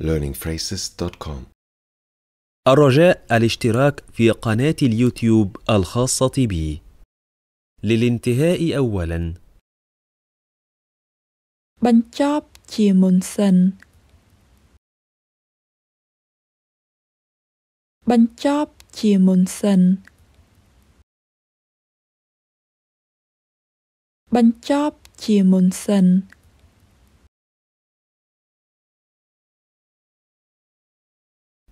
learningphrases.com الرجاء الاشتراك في قناة اليوتيوب الخاصة بي للانتهاء أولا جي جي បញ្ចប់ជាមុនសិនបញ្ចប់ជាមុនសិនបញ្ចប់ជាមុនសិន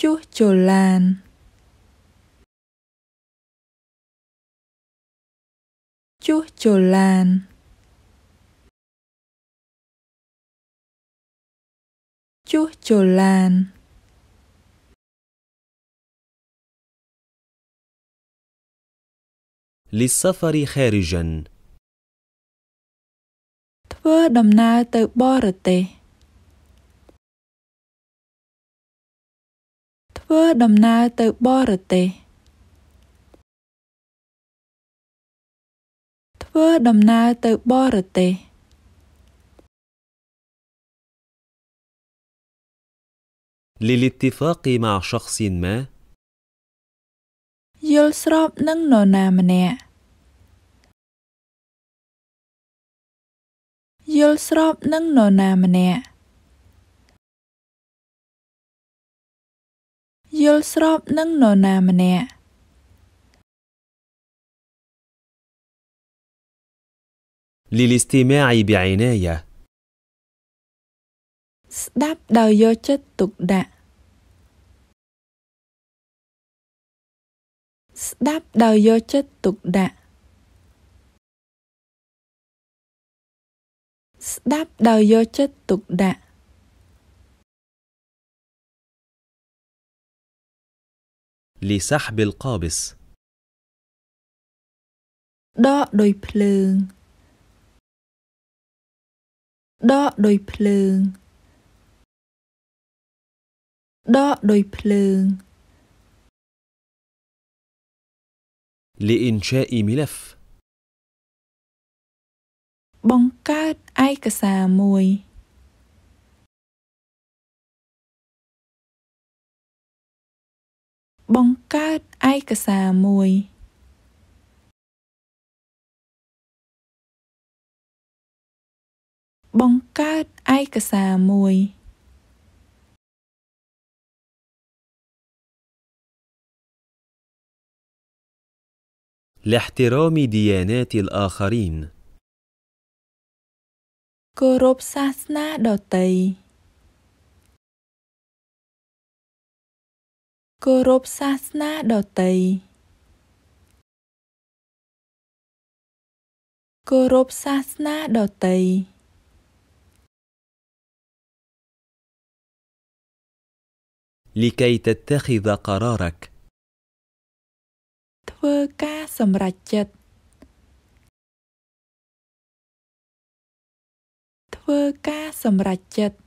ជួសជុលឡានជួសជុលឡានជួសជុលឡានលិសាហ្វារី خارجا ធ្វើដំណើរទៅបរទេសធ្វើដំណើរទៅបរទេសធ្វើដំណើរទៅបរទេសលីលីតិហ្វាកីម៉ាឆ្ខសិនម៉ាយល់ស្របនឹងនរណាម្នាក់យល់ស្របនឹងនរណាម្នាក់យល់ស្របនឹងនរណាម្នាក់លីលីស្ទីម៉ាយប៊ីអានាយាស្ដាប់ដោយយកចិត្តទុកដាក់ស្ដាប់ដោយយកចិត្តទុកដាក់ស្ដាប់ដោយយកចិត្តទុកដាក់ لسحب القابس ដកដោយភ្លើងដកដោយភ្លើងដកដោយភ្លើង لإنشاء ملف បង្កើតឯកសារមួយបង្កើតឯកសារមួយបង្កើតឯកសារមួយលាห์តិរ៉ាមឌីយ៉ាណាតអាខារីនគោរពសាសនាដតីគោរពសាសនាដទៃគោរពសាសនាដទៃលីកៃតតខិដកររកធ្វើការសម្រេចចិត្តធ្វើការសម្រេចចិត្ត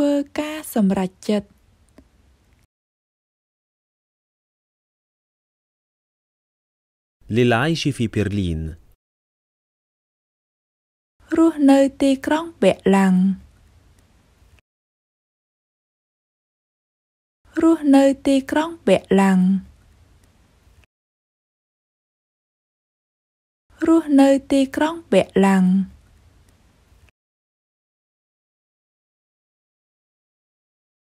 ធ្វើការសម្រេចចិត្តលីឡាយស៊ីហ្វីភីរលីនរស់នៅទីក្រុងបេឡាំង រស់នៅទីក្រុងបេឡាំងរស់នៅទីក្រុងបេឡាំង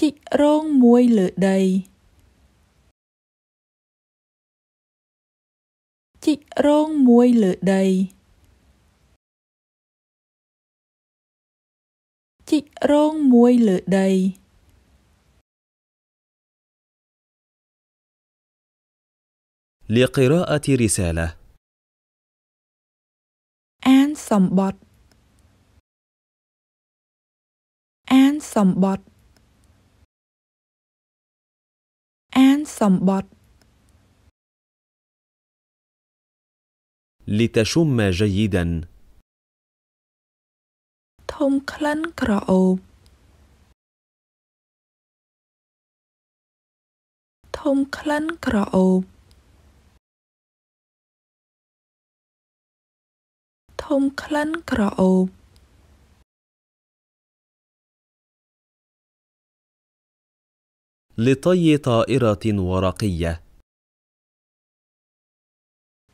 ជីករោងមួយលើដីជីករោងមួយលើដីជីករោងមួយលើដីលៀករ៉ាអតិរិសាឡាអានសម្បត្តិអានសម្បត្តិអានសំបុត្រ لتشم جيدا ធំក្លិនក្រអូបធំក្លិនក្រអូបធំក្លិនក្រអូប لطي طائرة ورقية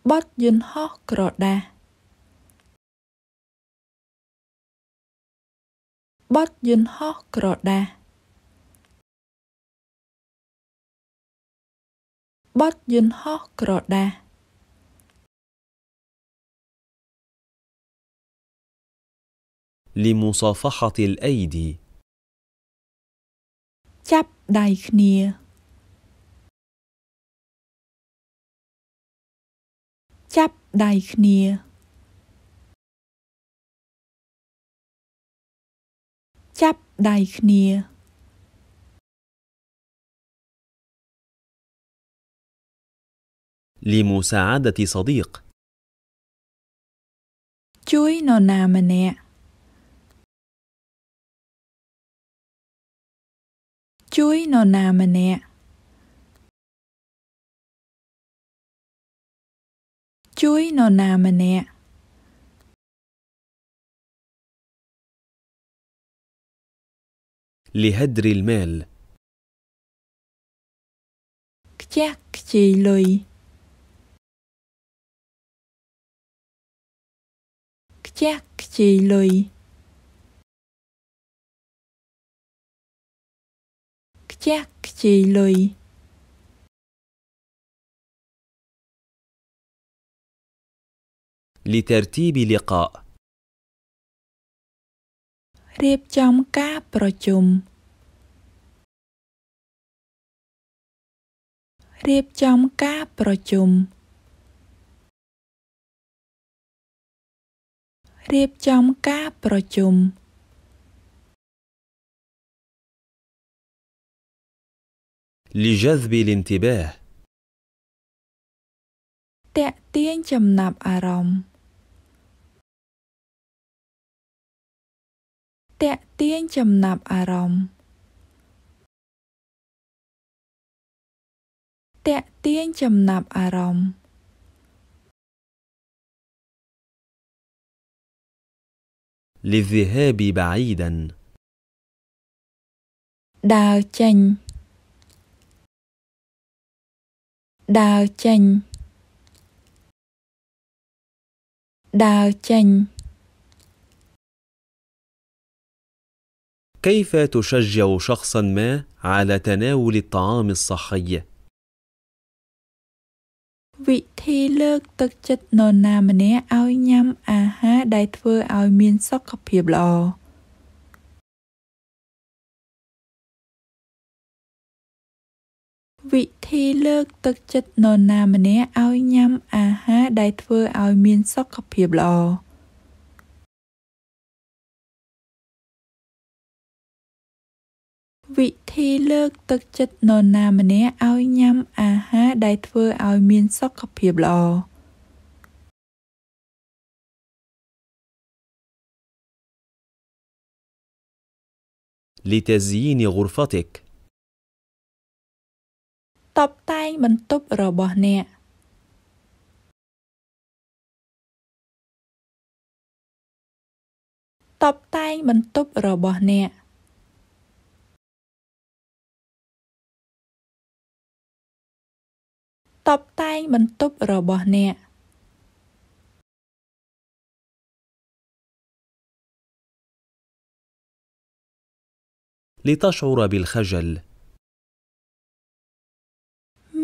بات ين كرودا بات ين كرودا بات ين كرودا لمصافحة الأيدي ចាប់ដៃគ្នាចាប់ដៃគ្នាចាប់ដៃគ្នាលីមូសាអាដទីសឌីកជួយនរណាម្នាក់ជួយនរណាម្នាក់ជួយនរណាម្នាក់លីហដ្រីលមែលខ្ជះខ្ជាយលុយខ្ជះខ្ជាយលុយ Tjärkkiluj لترتيب لقاء រៀបចំការប្រជុំរៀបចំការប្រជុំរៀបចំការប្រជុំ لجذب الانتباه تأتين جمناب أرام تأتين جمناب أرام تأتين جمناب أرام للذهاب بعيدا داو تشنج đào chanh đào chanh كيف تشجع شخصا ما على تناول الطعام الصحي؟ វិធីលើកទឹកចិត្តនរណាម្នាក់ឲ្យញ៉ាំអាហារដែលធ្វើឲ្យមានសុខភាពល្អ។វិធីលើកទឹកចិត្តនរណាម្នាក់ឲ្យញ៉ាំអាហារដែលធ្វើឲ្យមានសុខភាពល្អវិធីលើកទឹកចិត្តនរណាម្នាក់ឲ្យញ៉ាំអាហារដែលធ្វើឲ្យមានសុខភាពល្អ لتزيين غرفتك តុបតែងបន្ទប់របស់អ្នក។ tập tay mình tụp rờ bò nè. Tập tay mình tụp rờ bò nè. لتشعر بالخجل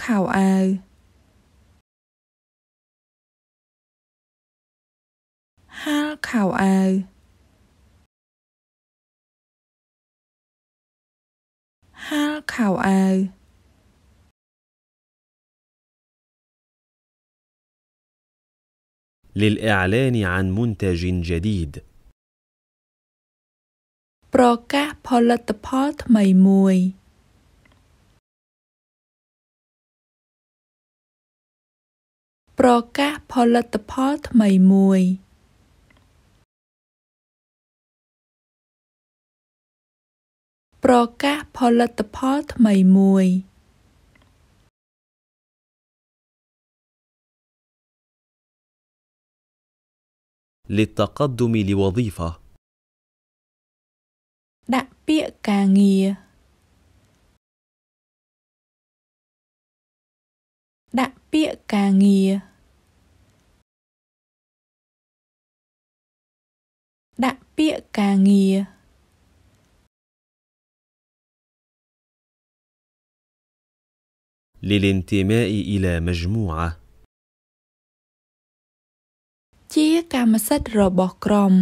គាត់ខោអាវហាលខោអាវហាលខោអាវ للإعلان عن منتج جديد ប្រកាសផលិតផលថ្មីមួយប្រកាសផលិតផលថ្មីមួយប្រកាសផលិតផលថ្មីមួយលិតកដុមីលវ ظ ីហ្វាដាក់ពាក្យការងារដាក់ពាក្យការងារដាក់ពាក្យការងារលីលិនទីម៉ាអ៊ីអ៊ីឡាមជ្មួអាជាកម្មសិទ្ធិរបស់ក្រុម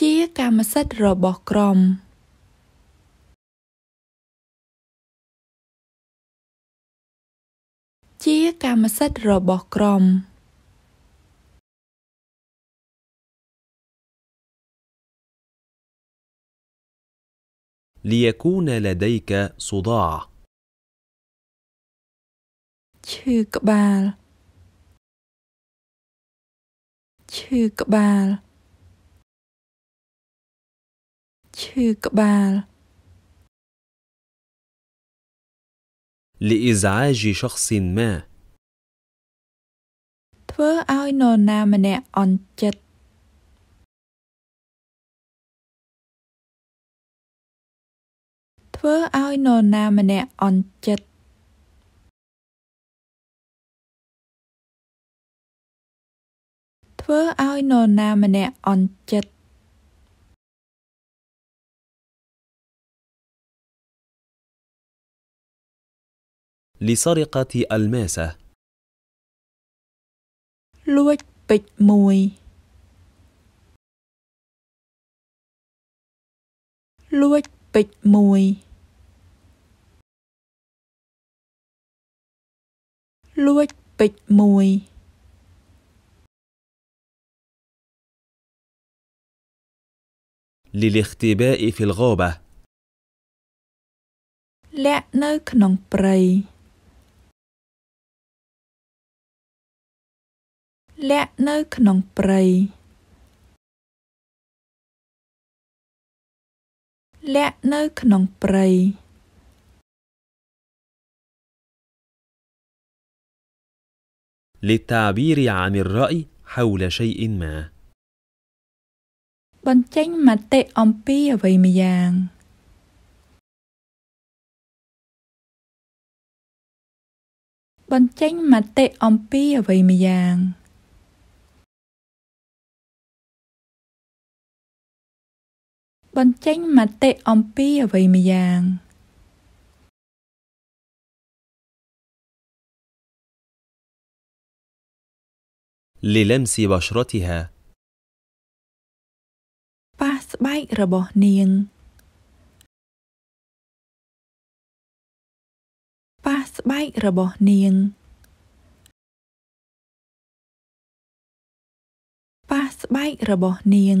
ជាកម្មសិទ្ធិរបស់ក្រុមជាកម្មសិទ្ធិរបស់ក្រុមលៀគូនលដៃកសូដាឈឺក្បាលឈឺក្បាលឈឺក្បាល لإزعاج شخص ما ធ្វើឲ្យនរណាម្នាក់អន់ចិត្តធ្វើឲ្យនរណាម្នាក់អន់ចិត្តធ្វើឲ្យនរណាម្នាក់អន់ចិត្ត لسرقة ألماسة لوج بيت موي لوج بيت موي لوج بيت موي للاختباء في الغابة لا نوك نون លាក់នៅក្នុងព្រៃលាក់នៅក្នុងព្រៃលិតាប៊ីរីអានិរ៉ៃហៅល شيء ما បញ្ចេញមតិអំពីអ្វីម្យ៉ាងបញ្ចេញមតិអំពីអ្វីម្យ៉ាង។បញ្ចេញមតិអំពីអ្វីម្យ៉ាងលីលមស៊ីបស្រតិហាប៉ះស្បែករបស់នាងប៉ះស្បែករបស់នាងប៉ះស្បែករបស់នាង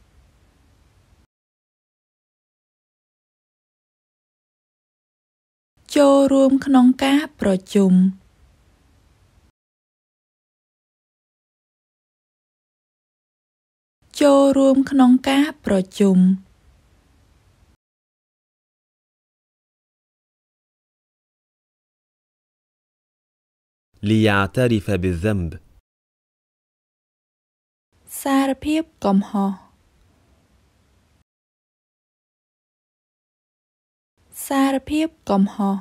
ចូលរួមក្នុងការប្រជុំ។ូលរួមក្នុងការប្រជុំលីយ៉ាតារីហ្វាប៊ីហ្សាំបសារភាព កំហុសសារភាពកំហុស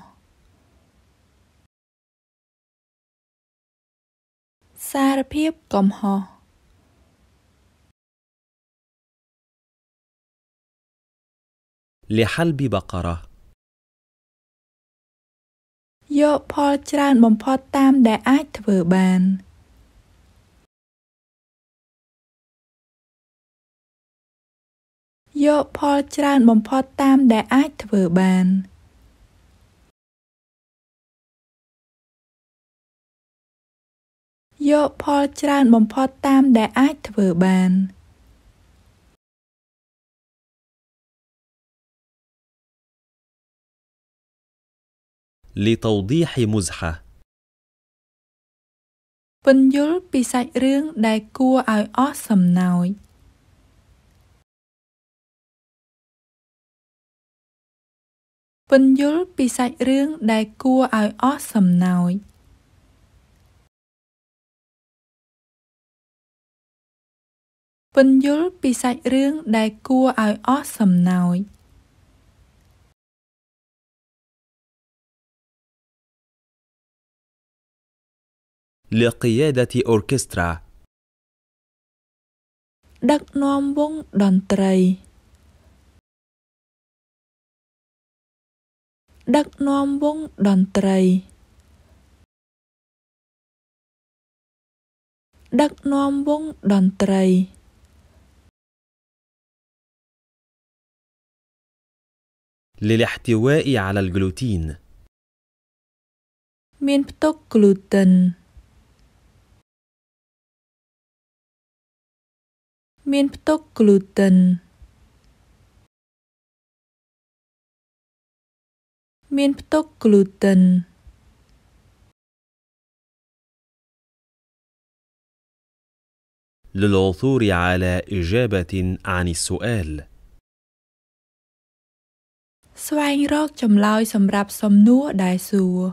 សារភាពកំហុសលហលប៊ីបករ៉ាយកផលច្រើន បំផុតតាម ដែលអាចធ្វើបាន។យកផលច្រើនបំផុតតាមដែលអាចធ្វើបាន។យកផលច្រើនបំផុតតាមដែលអាចធ្វើបាន لتوضيح مزحة ពន្យល់ពីសាច់រឿងដែលគួរឲ្យអស់សំណោចពន្យល់ពីសាច់រឿងដែលគួរឲ្យអស់សំណើចពន្យល់ពីសាច់រឿង ដែលគួរឲ្យអស់សំណើចលក្យាដទីអូរកេស្ត្រាដឹកនាំវងតន្ត្រីដឹកនាំវង់តន្ត្រីដឹកនាំវង់តន្ត្រី للاحتواء على الجلوتين មានផ្ទុក gluten មានផ្ទុក gluten من មានផ្ទុកក្លូតេន للعثور على إجابة عن السؤال سوين روك جملاوي سمراب سمنو داي سو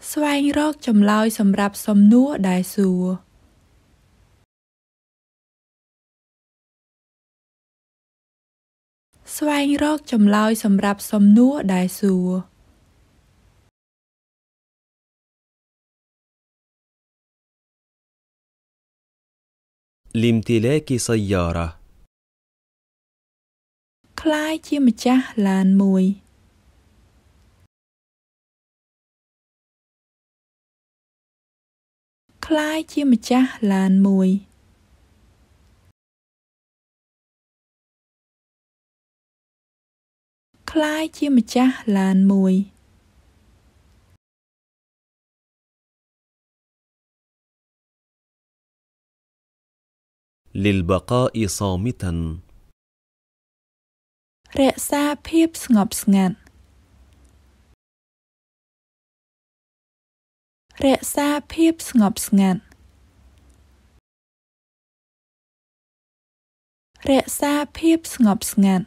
سوين روك جملاوي سمراب سمنو داي سو ស្វែងរកចម្លើយសម្រាប់សំណួរដែលសួរ។ لامتلاك سيارة คล้ายជាម្ចាស់ឡានមួយคล้ายជាម្ចាស់ឡានមួយក្លាយជាម្ចាស់ឡានមួយលិលបកអ៊ីសាមីតានរក្សាភាពស្ងប់ស្ងាត់រក្សាភាពស្ងប់ស្ងាត់រក្សាភាពស្ងប់ស្ងាត់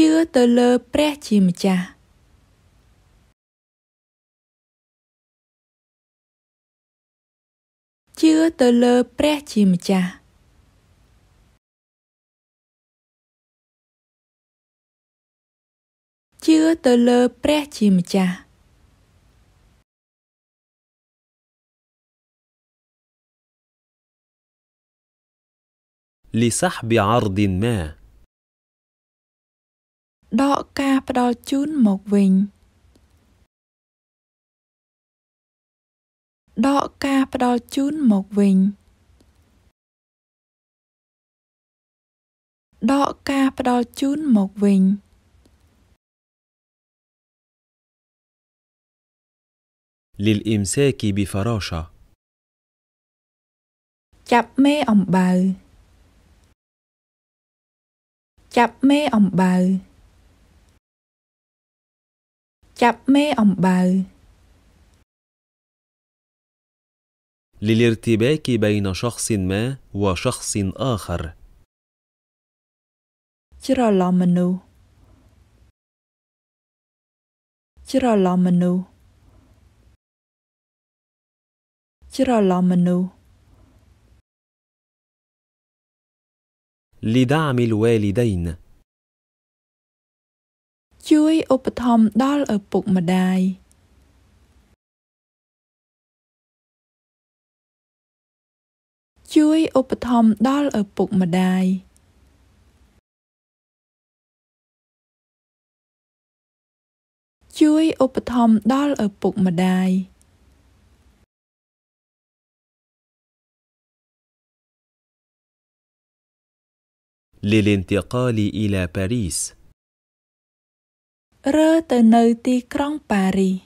ជឿទៅលើព្រះជាម្ចាស់ជឿទៅលើព្រះជាម្ចាស់ជឿទៅលើព្រះជាម្ចាស់លិសាហប៊ីអារឌិនម៉ាដកការផ្ដល់ជូនមកវិញដកការផ្ដល់ជូនមកវិញដកការផ្ដល់ជូនមកវិញលីលអ៊ីមសេគីប៊ីហ្វារ៉ូសាចាប់មេអំបៅចាប់មេអំបៅចាប់មេអំបៅ للارتباك بين شخص ما وشخص آخر ច្រឡំមនុស្សច្រឡំមនុស្សច្រឡំមនុស្ស لدعم الوالدين ជួយឧបត្ថម្ភដល់ឪពុកម្ដាយ។ជួយឧបត្ថម្ភដល់ឪពុកម្ដាយជួយឧបត្ថម្ភដល់ឪពុកម្ដាយលលិនតិកាលីអ៊ីឡាប៉ារីសរើទៅនៅទីក្រុងប៉ារីស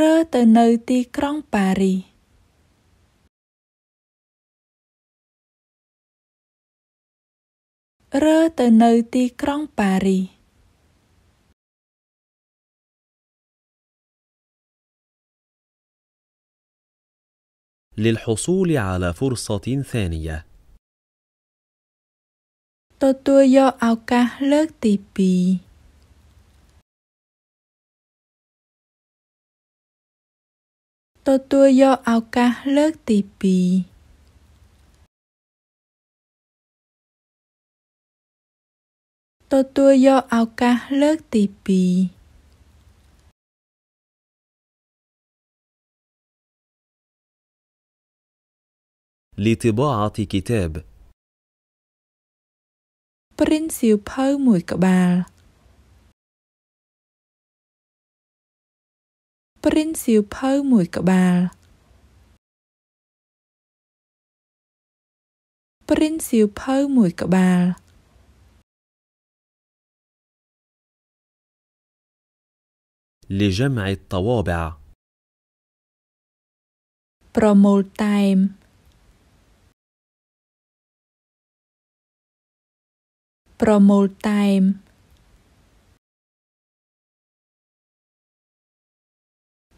រើទៅនៅទីក្រុងប៉ារីសរើទៅនៅទីក្រុងប៉ារីស للحصول على فرصة ثانية ទទួលយកឱកាសលើកទី2ទទួលយកឱកាសលើកទី2ទទួលយកឱកាសលើកទី2 لطباعة كتاب ព្រីនសៀវភៅមួយក្បាលព្រីនសៀវភៅមួយក្បាលព្រីនសៀវភៅមួយក្បាលលីជមអ៊ីតវ៉ាបប្រមូលតែម promul time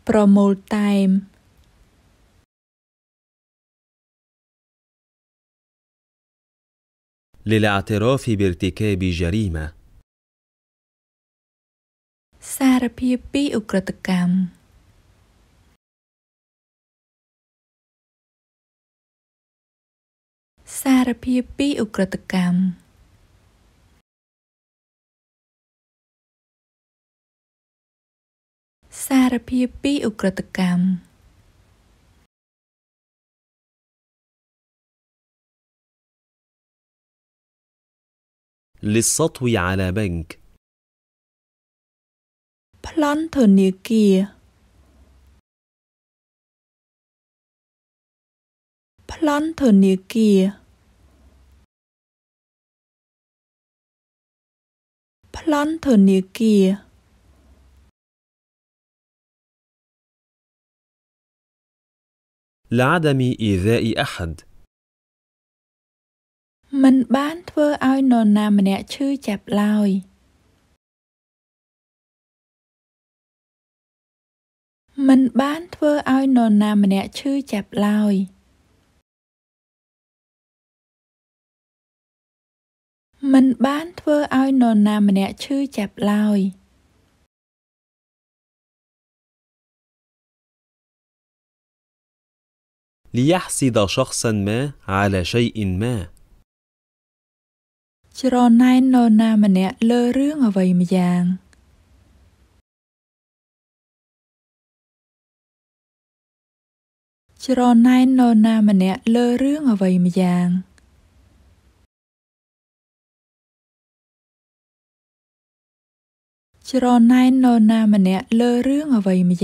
promul time للاعتراف بارتكاب جريمة سارة بيبي أكرتكام سارة بيبي أكرتكام بي សារភាពពីឧក្រិដ្ឋកម្មលិសត្វវីអាឡាបេងកប្លន់ធនាគារប្លន់ធនាគារប្លន់ធនាគារ لعدم إيذاء أحد. من بان تفو أي نونا من يأتشو جاب لاوي. من بان تفو أي نونا من يأتشو جاب لاوي. من بان تفو أي نونا من يأتشو جاب لاوي. ليحسد شخصا ما على شيء ما ច្រណែននរណាម្នាក់លើរឿងអ្វីម្យ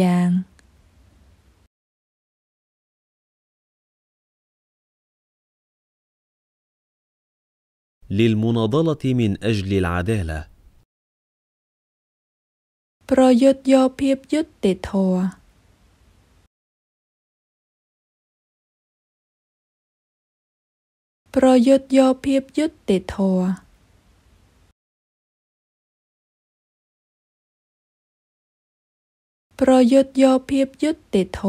៉ាង للمناضلة من أجل العدالة. ประยุทธ์ยอเพียบยุติโท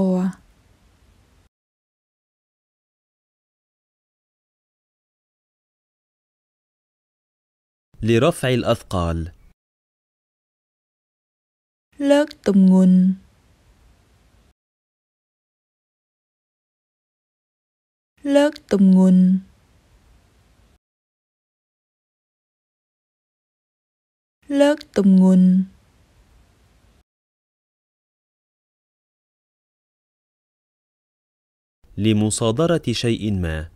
لرفع الأثقال لك لك تمغن تمغن لك تمغن لمصادرة شيء ما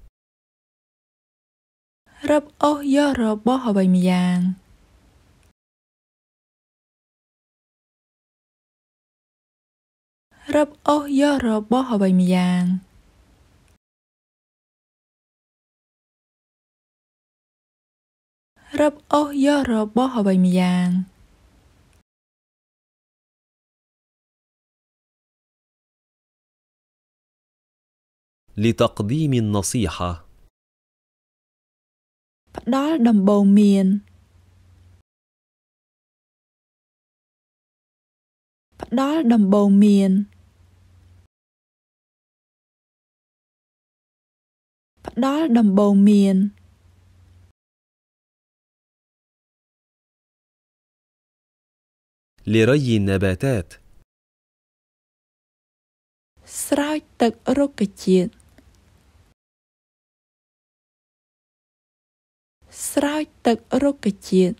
របអស់យករបស់អ្វីម្យ៉ាង رب أه يا رب هبي ميان رب أه يا رب هبي ميان لتقديم النصيحه ផ្ដល់ដំបូន្មានផ្ដល់ដំបូន្មានផ្ដល់ដំបូន្មានលរយនបាតាតស្រោចទឹករុក្ខជាតិស្រោចទឹករុក្ខជាតិ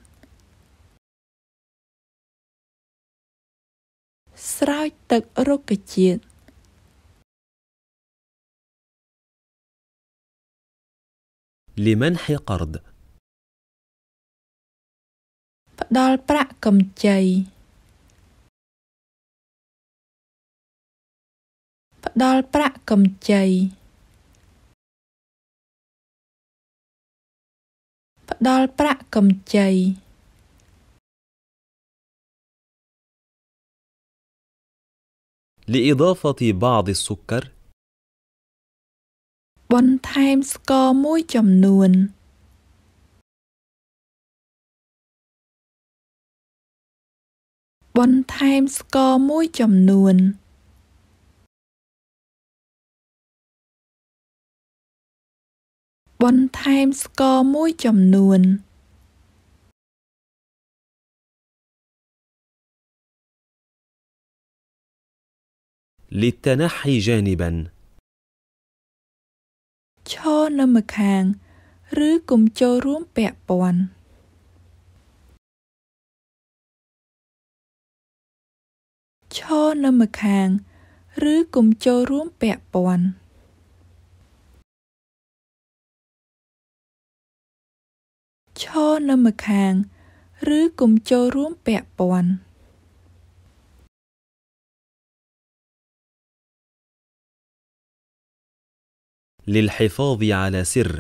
ស្រោចទឹករុក្ខជាតិលីមិនហៃកដផ្ដល់ប្រាក់កម្ចីផ្ដល់ប្រាក់កម្ចីដល់ប្រាក់កម្ចីលីអ៊ីដាហ្វាទីបាឌីស៊ុកកាបន្ថែមស្ករមួយ ចំនួនបន្ថែម ស្ករមួយ ចំនួនបន្ថែមស្ករមួយចំនួនលីតណះហ៊ីជានីបានឈរនៅម្ខាងឬគុំចូលរួមពាក់ព័ន្ធឈរនៅម្ខាងឬគុំចូលរួមពាក់ព័ន្ធช่อนมคางหรือกลุ่มโจร่วมแปะปอนลิลฮิฟาซีอาลาซิร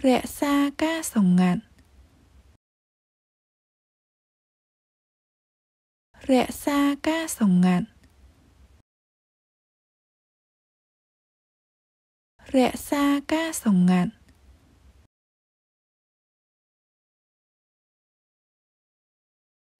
เรซาก้าสงงานเรซาก้าสงงานเรซาก้าสงงาน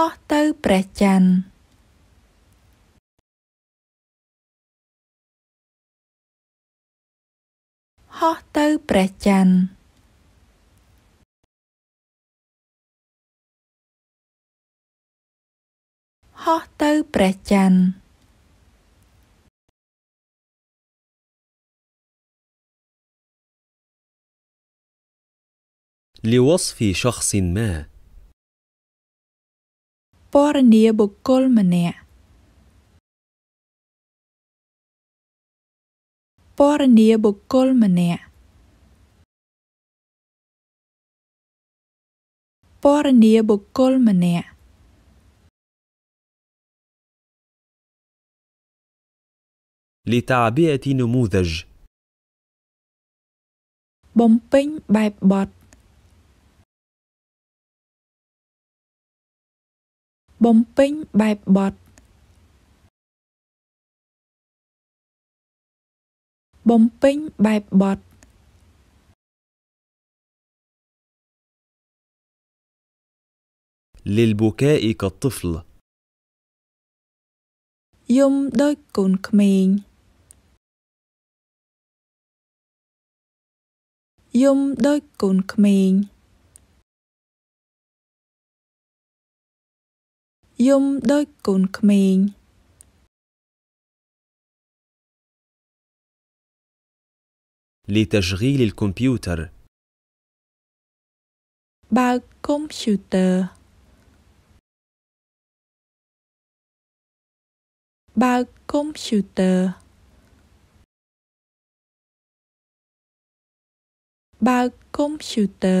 ហោះទៅព្រះច័ន្ទហោះទៅព្រះច័ន្ទហោះទៅព្រះច័ន្ទ لوصف شخص ما ពណ៌នាបុគ្គលម្នាក់ពណ៌នាបុគ្គលម្នាក់ពណ៌នាបុគ្គលម្នាក់លីតាប៊ីអទីនូមូទជបំពេញបែបបត់បំពេញបែបបទបំពេញបែបបទលិលបូកាអ៊ីកាត់ហ្វលយំដោយកូនក្មេងយំដោយកូនក្មេងយំដោយកូនក្មេង لتشغيل الكمبيوتر បើកកុំព្យូទ័របើកកុំព្យូទ័របើកកុំព្យូទ័រ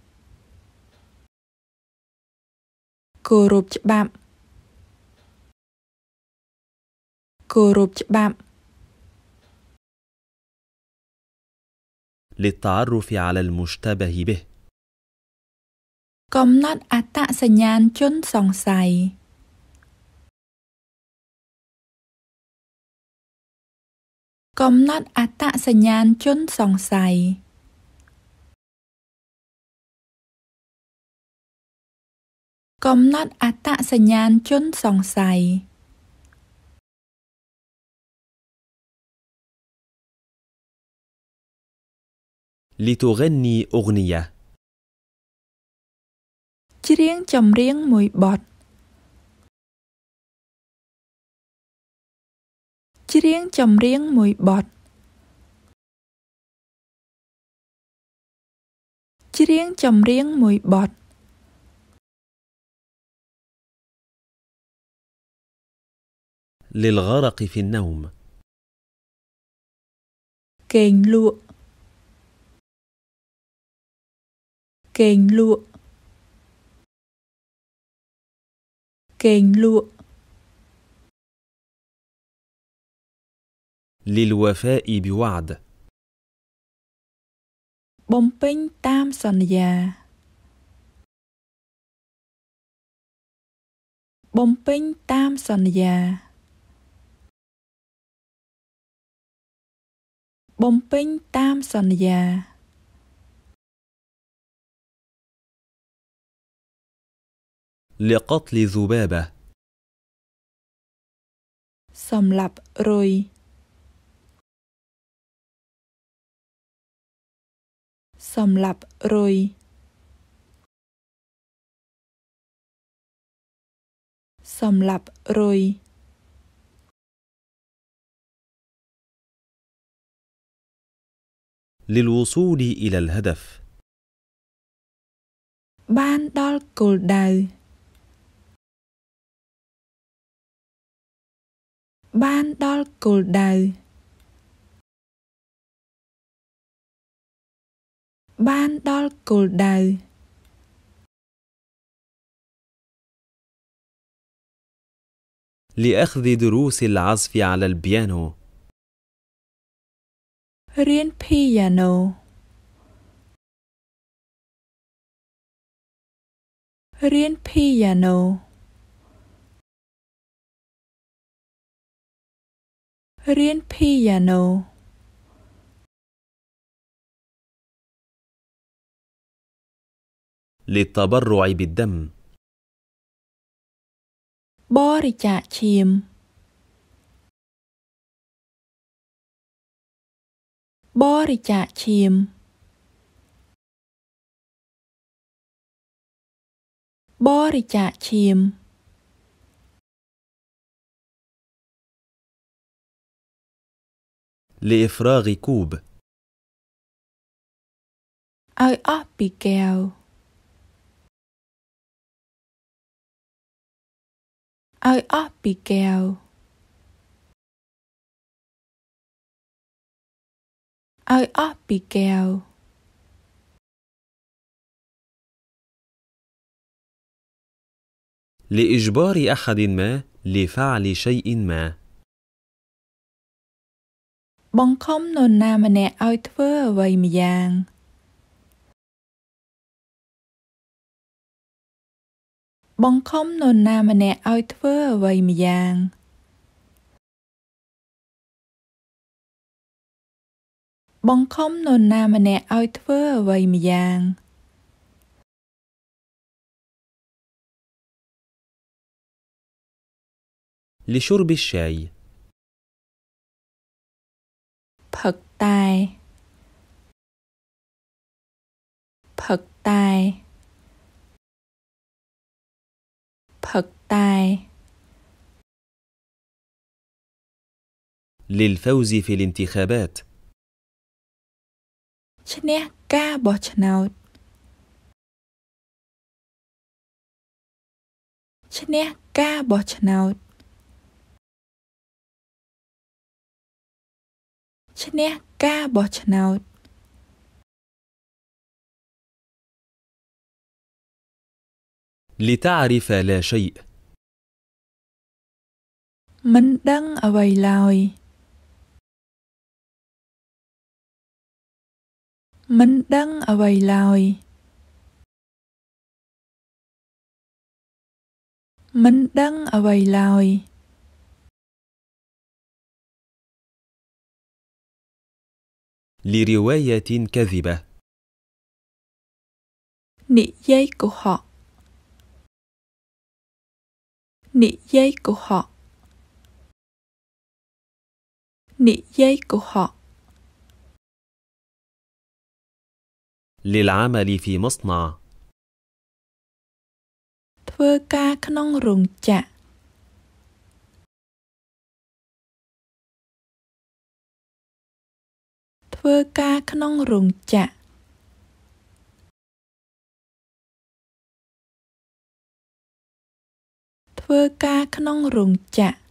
គោរពច្បាប់គោរពច្បាប់ للتعرف على المشتبه به កំណត់អត្តសញ្ញាណជនសង្ស័យកំណត់អត្តសញ្ញាណជនសង្ស័យកំណត់អត្តសញ្ញាណជនសង្ស័យលីតូរ៉េនីអូរនីយ៉ាច្រៀងចម្រៀងមួយបទច្រៀងចម្រៀងមួយបទច្រៀងចម្រៀងមួយបទ للغرق في النوم كين لو كين لو كين لو للوفاء بوعد بومبين تام تام سانيا បំពេញតាមសន្យាលកតលី ذبابة សម្រាប់រុយសម្រាប់រុយសម្រាប់រុយ للوصول إلى الهدف. Ban ដល់គោលដៅ كول Ban ដល់គោលដៅ لأخذ دروس العزف على البيانو រៀនព្យ៉ាណូរៀនព្យ៉ាណូរៀនព្យ៉ាណូលីតបរុយប៊ីដមបរិច្ចាគឈាមបរិច្ចាគឈាមបរិច្ចាគឈាម لإفراغ كوب ឲ្យអស់ពីកែវឲ្យអស់ពីកែវ I Abigail. لإجبار أحد ما لفعل شيء ما. بنكم نونا منع أوتفا ويميان. បង្ខំនរណាម្នាក់ឲ្យធ្វើអ្វីម្យ៉ាង។បង្ខំនរណាម្នាក់ឲ្យធ្វើអ្វីម្យ៉ាង។ لشرب الشاي ផឹកតែផឹកតែផឹកតែ للفوز في الانتخابات ឈ្នះការបោះឆ្នោតឈ្នះការបោះឆ្នោតឈ្នះការបោះឆ្នោតលីតារីហ្វឡាឈីមិនដឹងអ្វីឡើយមិនដឹងអ្វីឡើយមិនដឹងអ្វីឡើយលីរីវ៉ាយ៉ាទីនកាស៊ីបានិយាយកុហកនិយាយកុហកនិយាយកុហក للعمل في مصنع ធ្វើការក្នុងរោងចក្រធ្វើការក្នុងរោងចក្រធ្វើការក្នុងរោងចក្រ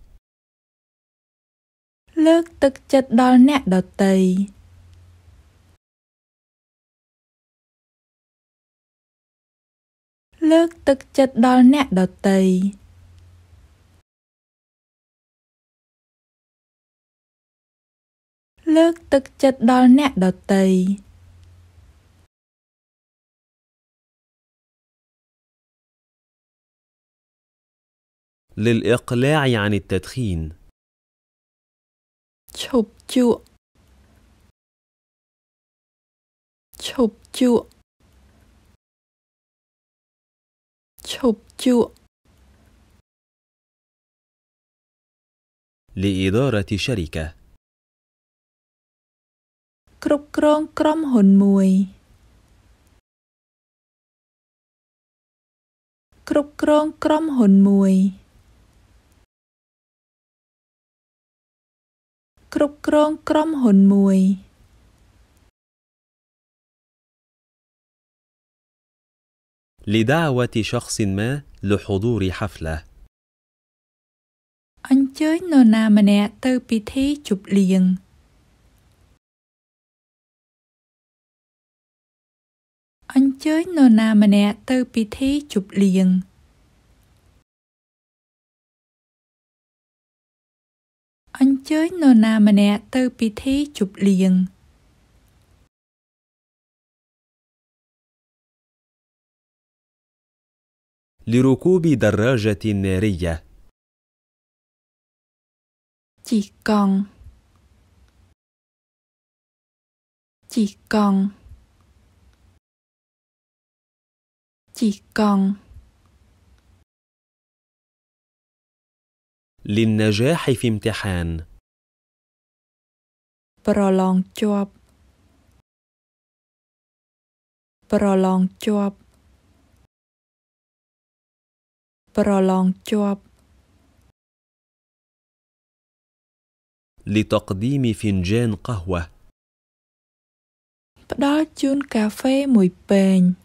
លើកទឹកចិត្តដល់អ្នកដទៃលើកទឹកចិត្តដល់អ្នកដទៃលើកទឹកចិត្តដល់អ្នកដទៃលលអ៊ីក្លាអានតតហ៊ីន chụp chuột chụp chuột chụp chuột لإدارة شركة كروب كرون كروم هون موي كروب كرون كروم هون موي គ្រប់គ្រងក្រុមហ៊ុនមួយ لدعوة شخص ما لحضور حفلة អញ្ជើញនរណាម្នាក់ទៅពិធីជប់លៀងអញ្ជើញនរណាម្នាក់ទៅពិធីជប់លៀងអញ្ជើញនរណាម្នាក់ទៅពិធីជប់លៀង។ لركوب دراجة نارية. Chỉ còn Chỉ còn Chỉ còn للنجاح في امتحان برولونج لتقديم فنجان قهوة بدأت جون كافي مي بين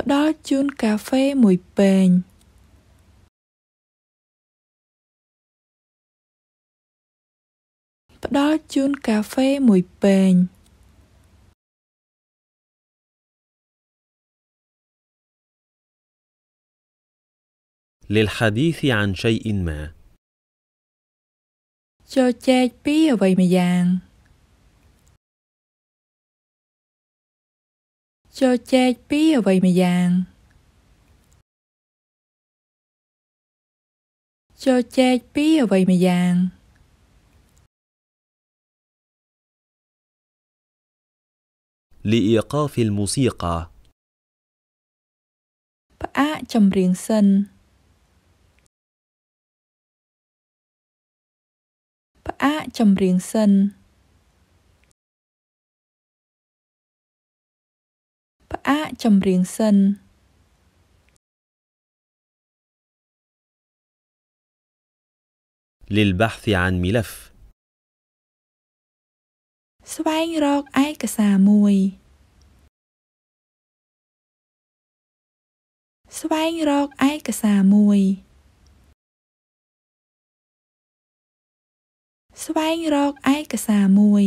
ផ្ដល់ជូនកាហ្វេមួយពែងផ្ដល់ជូនកាហ្វេមួយពែងលល حديث عن شيء ما ចែកពីអ្វីម្យ៉ាងជជែកពីអ្វីម្យ៉ាងជជែកពីអ្វីម្យ៉ាងលីអ៊ីកាហ្វីលមូស៊ីកាផ្អាកចម្រៀងសិនផ្អាកចម្រៀងសិនអាកចម្រៀងសិនលិលបាហ្វអានមីលហ្វស្វែងរកឯកសារមួយ ស្វែងរកឯកសារមួយ ស្វែងរកឯកសារមួយ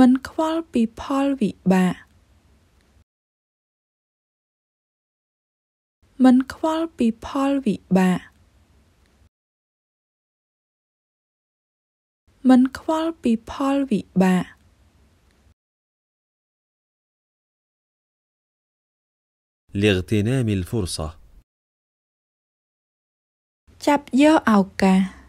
មិនខ្វល់ពីផលវិបាកមិនខ្វល់ពីផលវិបាកមិនខ្វល់ពីផលវិបាកលិកទីណាមលហ្វុរសាចាប់យកឱកាស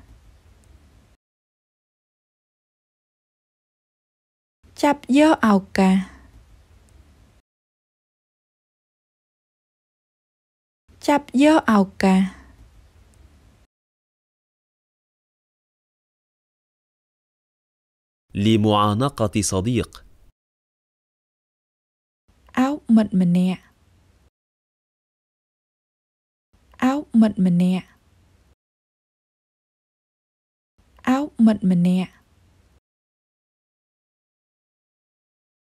ចាប់យកឱកាសចាប់យកឱកាសលីមូអាណកតសាឌីកអោបមិត្តម្នាក់អោបមិត្តម្នាក់អោបមិត្តម្នាក់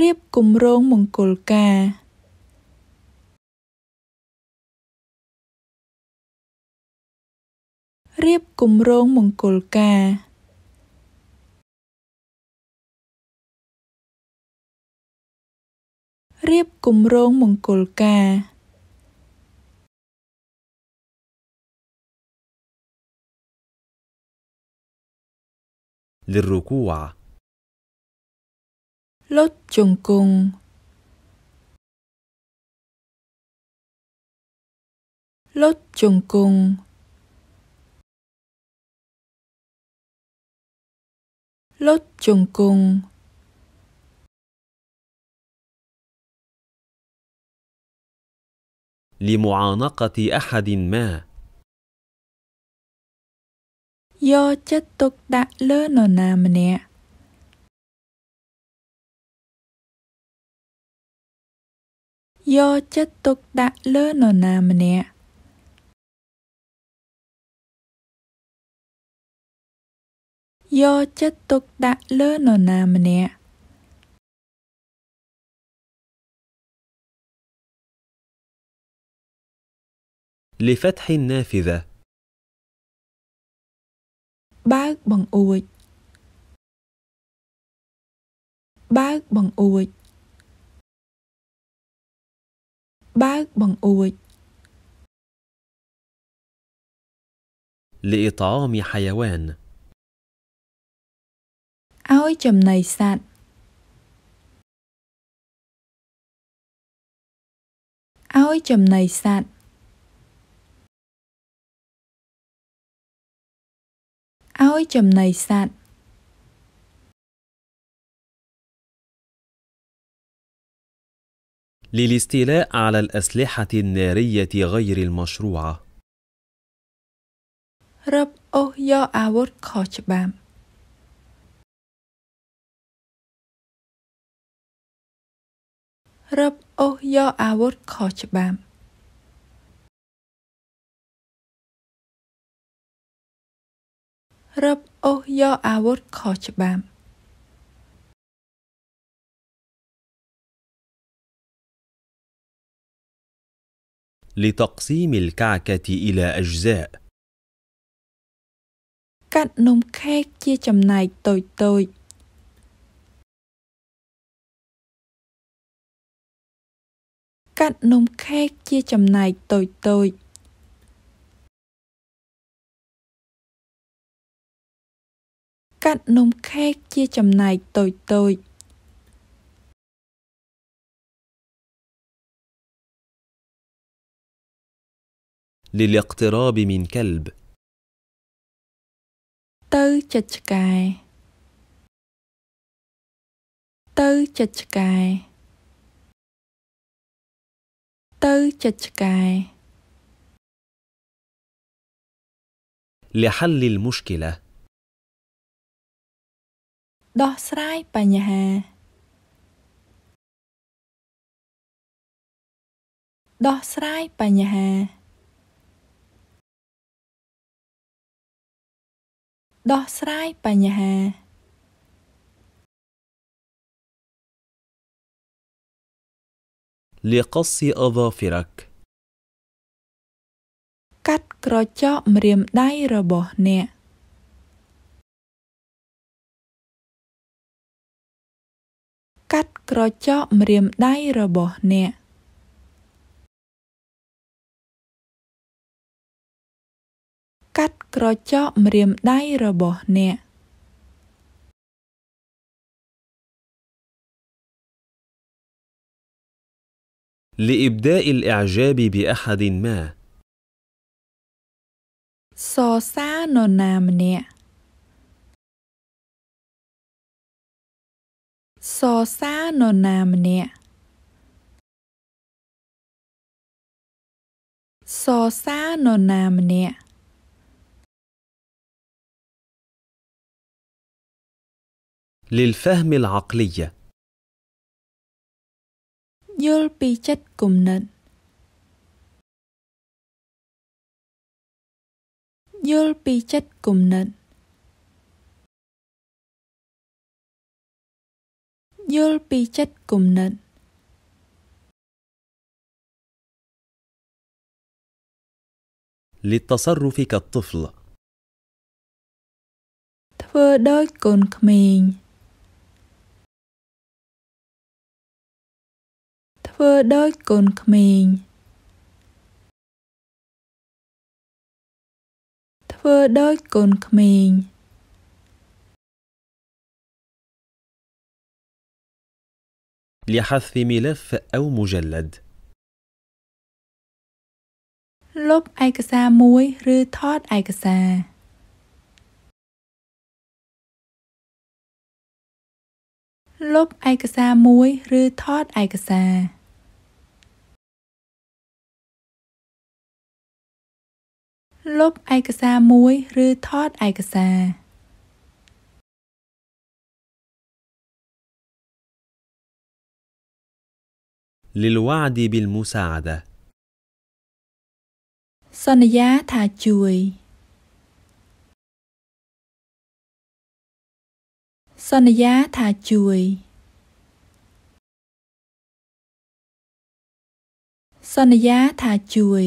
រៀបគម្រោងមង្គលការរៀបគម្រោងមង្គលការរៀបគម្រោងមង្គលការលលរគូវ lốt trùng cùng lốt trùng cùng lốt trùng cùng لمعانقة أحد ما do chất tục đã lơ nở nà mà nè យកចិត្តទុកដាក់លើនរណាម្នាក់យកចិត្តទុកដាក់លើនរណាម្នាក់លីហ្វតហ៊ីណាហ្វីដាបើកបង្អួចបើក បង្អួចបើកបង្អួច لإطعام حيوان ឲ្យចំណីសត្វឲ្យចំណីសត្វឲ្យចំណីសត្វ للاستيلاء على الأسلحة النارية غير المشروعة. رب أو يا أور كاتبام. رب أو يا أور كاتبام. رب أو يا أور كاتبام. لتقسيم الكعكة إلى أجزاء. កាត់នំខេកជាចំណែកតូចៗកាត់នំខេកជាចំណែកតូចតូចកាត់នំខេកជាចំណែកតូចតូច للاقتراب من كلب لحل المشكلة تو تشكاي تو تشكاي لحل المشكلة بانيها ដោះស្រាយបញ្ហាលៀកសៀអវហ្វីរ៉ាក់កាត់ក្រចកម្រាមដៃរបស់អ្នកកាត់ក្រចកម្រាមដៃរបស់អ្នកកាត់ក្រចកម្រាមដៃរបស់អ្នក لإبداء الإعجاب بأحد ما សរសើរនរណាម្នាក់សរសើរនរណាម្នាក់សរសើរនរណាម្នាក់ للفهم العقلية للتصرف كالطفل ធ្វើដូចកូនក្មេង thơ đôi con mình thơ đôi con mình لحذف ملف أو مجلد لب أيكسا موي رو تات أيكسا لب أيكسا موي رو تات أيكسا ลบไอกระซามุ้ยหรือทอดไอกระซาลิลวาดีบิลมูซาดะสัญญาทาจุยสัญญาทาจุยสัญญาทาจุย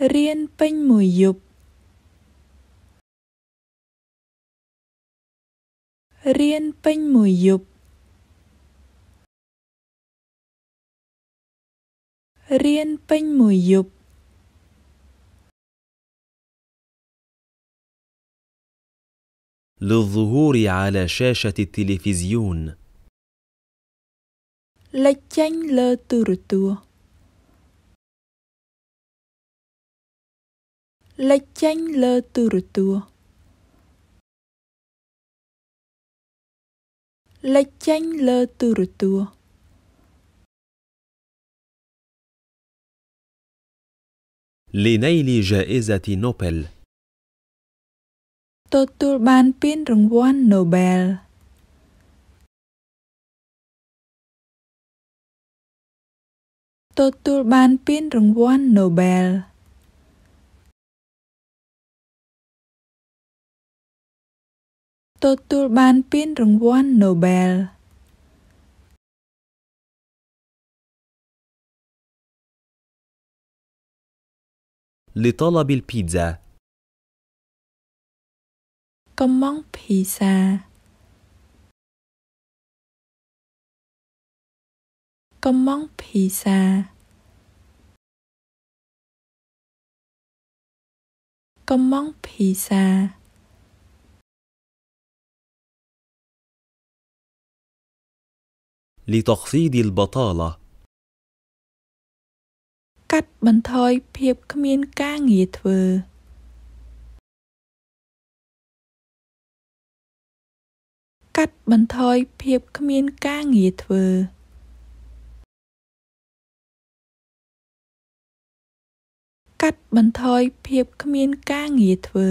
រៀនពេញមួយយប់រៀនពេញមួយយប់រៀនពេញមួយយប់ល للظهور على شاشة التلفزيون លេចចេញលើទូរទស្សន៍លេចចេញលើទូរទស្សន៍លេចចេញលើទូរទស្សន៍ لنيل جائزة نوبل ទទួលបានពានរង្វាន់ Nobel ទទួលបានពានរង្វាន់ Nobel ទទួលបានពានរង្វាន់ Nobel لطلب البيتزا កំងភីសាកំងភីសាកំងភីសា لتخفيض البطالة កាត់បន្ថយភាពគ្មានការងារធ្វើកាត់បន្ថយភាពគ្មានការងារធ្វើកាត់បន្ថយភាពគ្មានការងារធ្វើ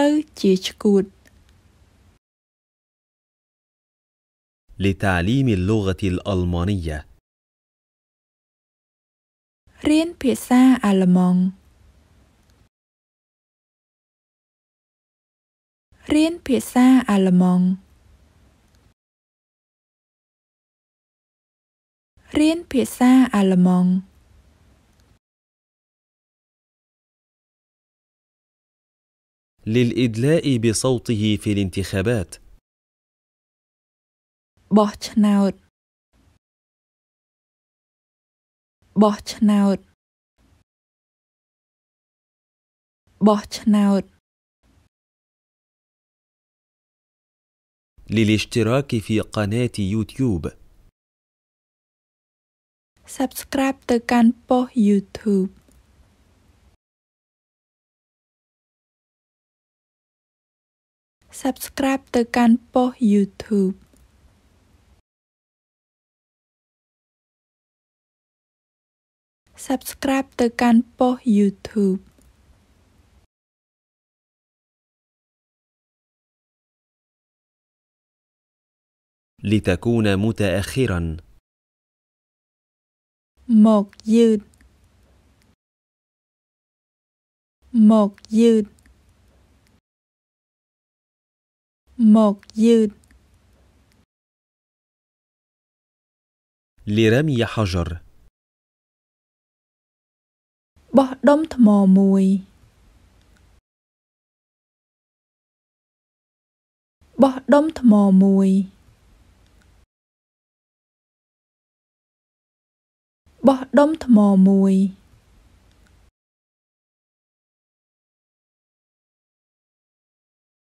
ទៅជាឆ្កួត لتعليم اللغة الألمانية រៀនភាសាអាល្លឺម៉ង់រៀនភាសាអាល្លឺម៉ង់រៀនភាសាអាល្លឺម៉ង់ للإدلاء بصوته في الانتخابات. بوتشناوت للاشتراك في قناة يوتيوب كان بو يوتيوب. subscribe ទៅកាន់ប៉ុស YouTube subscribe ទៅកាន់ប៉ុស YouTube لتكون متأخرا មកយឺតមកយឺត một يد لرمي حجر បោះដុំថ្មមួយបោះដុំថ្មមួយបោះដុំថ្មមួយ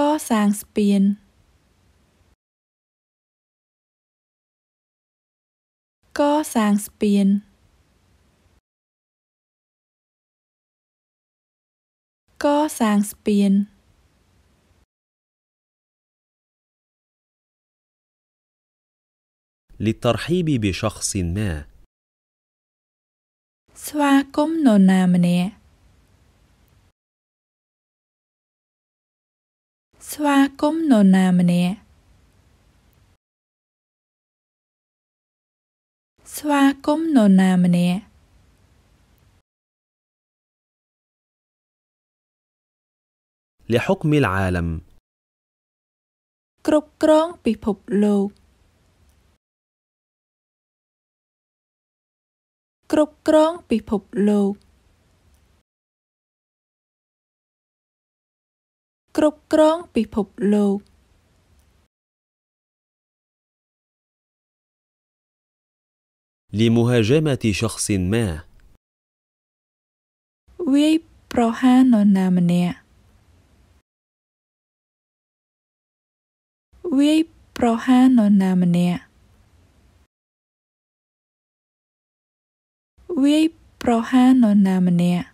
ก็สางสเปียนก็สางสเปียนก็สางสเปียน ลิตรพีบีบิชัคซินมาสวากุมโนนามเนี่ยស្វាគមន៍នរណាម្នាក់ស្វាគមន៍នរណាម្នាក់លហុកមីលអាលមគ្រប់គ្រងពិភពលោកគ្រប់គ្រងពិភពលោកគ្រប់គ្រងពិភពលោកលីមូហាជេម៉ាទី شخص ម៉ាវាយប្រហារនរណាម្នាក់វាយប្រហារនរណាម្នាក់វាយប្រហារនរណាម្នាក់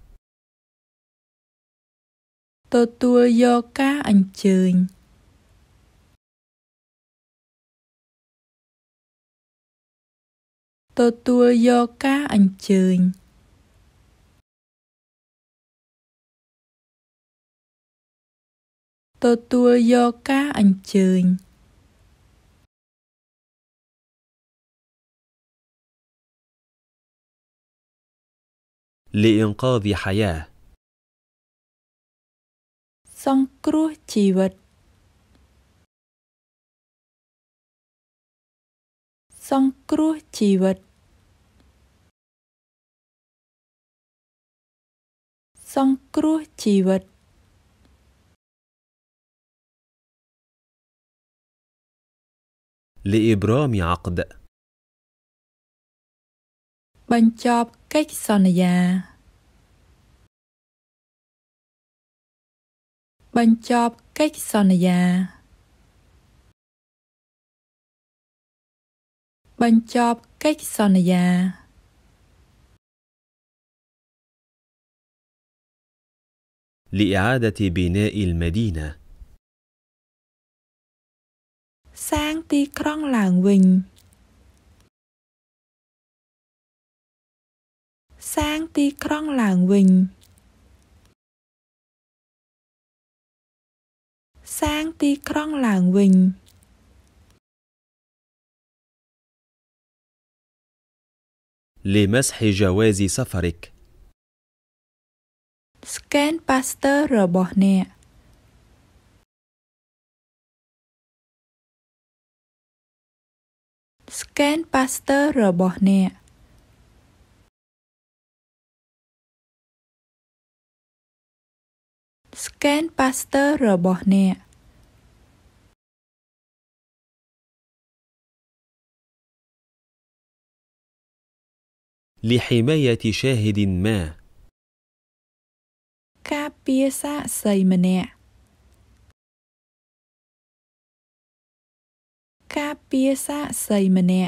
ទទួលយកការអញ្ជើញទទួលយកការអញ្ជើញទទួលយកការអញ្ជើញលីអង្កាវីហាយ៉ាសង្គ្រោះជីវិតសង្គ្រោះជីវិតសង្គ្រោះជីវិតលីអ៊ីប្រាមអាក្ដបញ្ចប់កិច្ចសន្យាបញ្ចប់កិច្ចសន្យា បញ្ចប់កិច្ចសន្យាលីអាដាទីប៊ីណាអ៊ីលម៉ាឌីណាសាងទីក្រុងឡើងវិញ សាងទីក្រុងឡើងវិញ ti làng សាងទីក្រុងឡើងវិញលីមសហ៊ីជាវ៉ាស៊ីសហ្វារិកស្កេនប៉ាសទ័ររបស់អ្នក scan pastor របស់អ្នកสแกนปาสเตอร์เรอบอเนี่ยลิฮิมายติชาฮิดินมาคาปีซาไซมเน่คาปีซาไซมเน่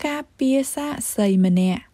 คาปีซาไซมเน่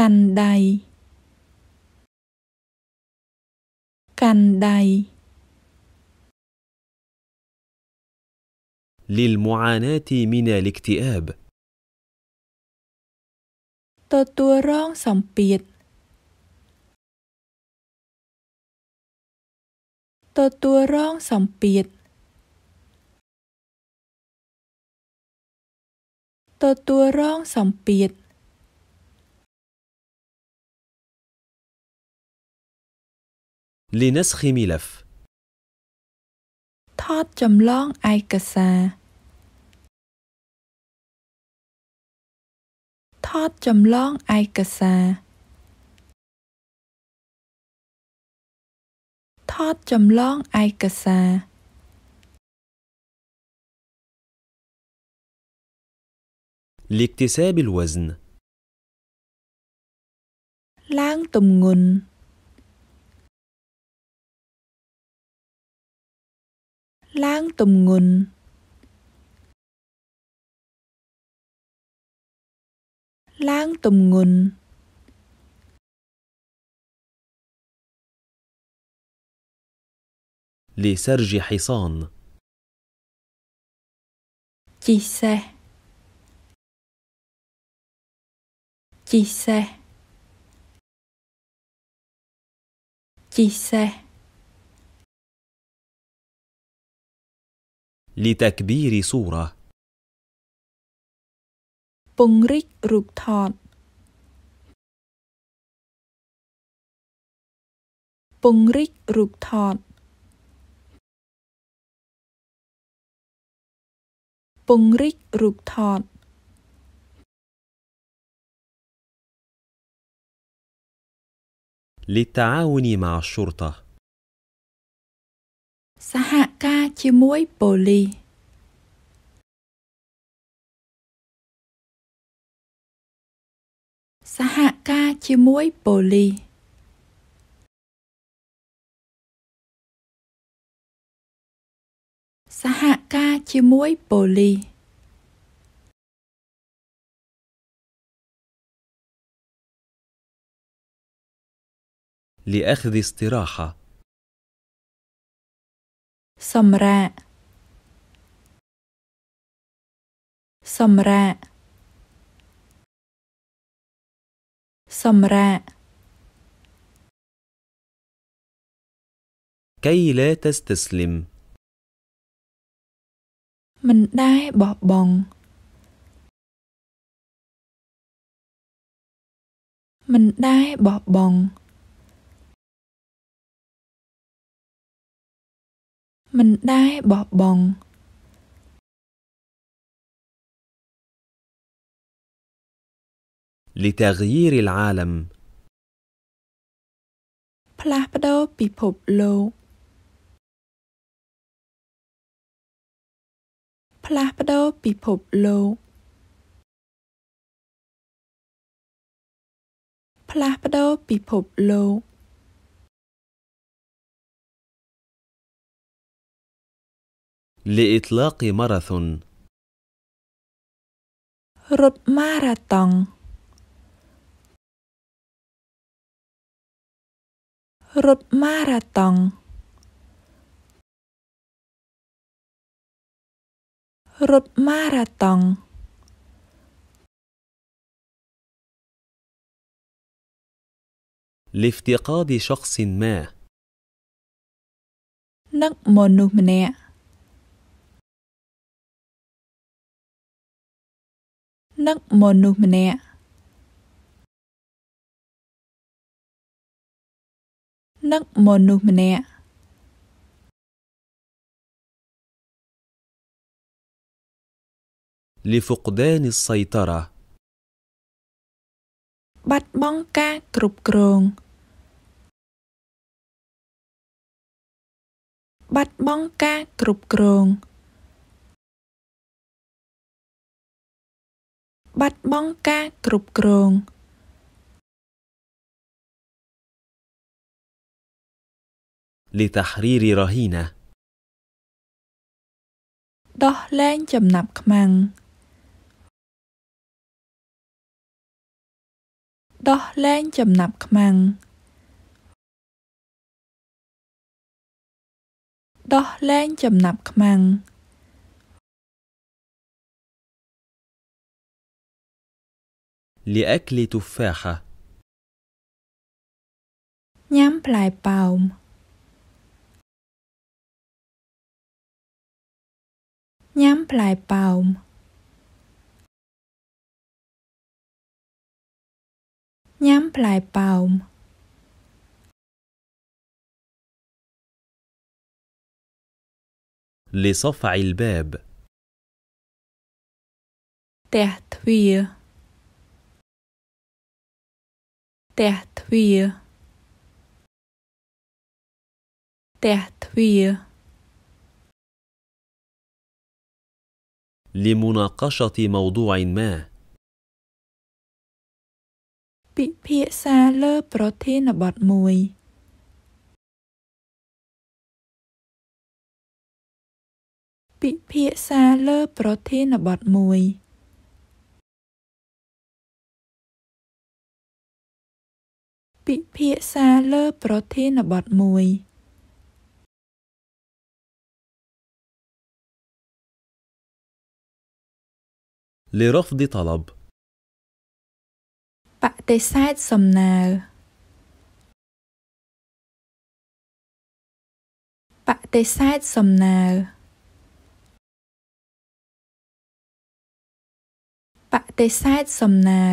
กันใดกันใด للمعاناة من الاكتئاب ตัวตัวร้องสมเปียดตัวตัวร้องสมเปียดตัวตัวร้องสมเปียด لنسخ ملف تات جملون ايكسا تات جملون ايكسا تات جملون ايكسا لاكتساب الوزن لان تمغن lang tùm ngùn lang tùm ngùn لسرج حصان chì xe, chì xe, chì xe. لتكبير صورة بونغريك روبتون بونغريك روبتون بونغريك روبتون للتعاون مع الشرطة សហការជាមួយប៉ូលីសសហការជាមួយប៉ូលីសសហការជាមួយប៉ូលីស لأخذ استراحة សម្រាកសម្រាកសម្រាក كي لا تستسلم មិនដែរបោះបង់មិនដែរបោះបង់មិនដែរបោះបង់លីតាហ្គីរអាលមផ្លាស់ប្ដូរពិភពលោកផ្លាស់ប្ដូរពិភពលោកផ្លាស់ប្ដូរពិភពលោក لإطلاق ماراثون رب ماراثون رب ماراثون رب ماراثون لافتقاد شخص ما نك مونو منيه នឹកមនុស្សម្នាក់នឹកមនុស្សម្នាក់លីហ្វុកដានីសៃតារ៉ាបាត់បង់ការគ្រប់គ្រងបាត់បង់ការគ្រប់គ្រងបាត់បង់ការគ្រប់គ្រងលីតះរីរីរ៉ហ៊ីណាដោះលែងចំណាប់ខ្មាំងដោះលែងចំណាប់ខ្មាំងដោះលែងចំណាប់ខ្មាំង لأكل تفاحة. نعم بلاي باوم. نعم بلاي باوم. نعم بلاي باوم. لصفع الباب. تحت فيه. ផ្ទះទ្វារផ្ទះទ្វារ لمناقشة موضوع ما ពិភាក្សាលើប្រធានបទមួយពិភាក្សាលើប្រធានបទមួយពិភាក្សាលើប្រធានបទមួយលរហ្វឌីតឡបបដិសេធសំណើបដិសេធសំណើបដិសេធសំណើ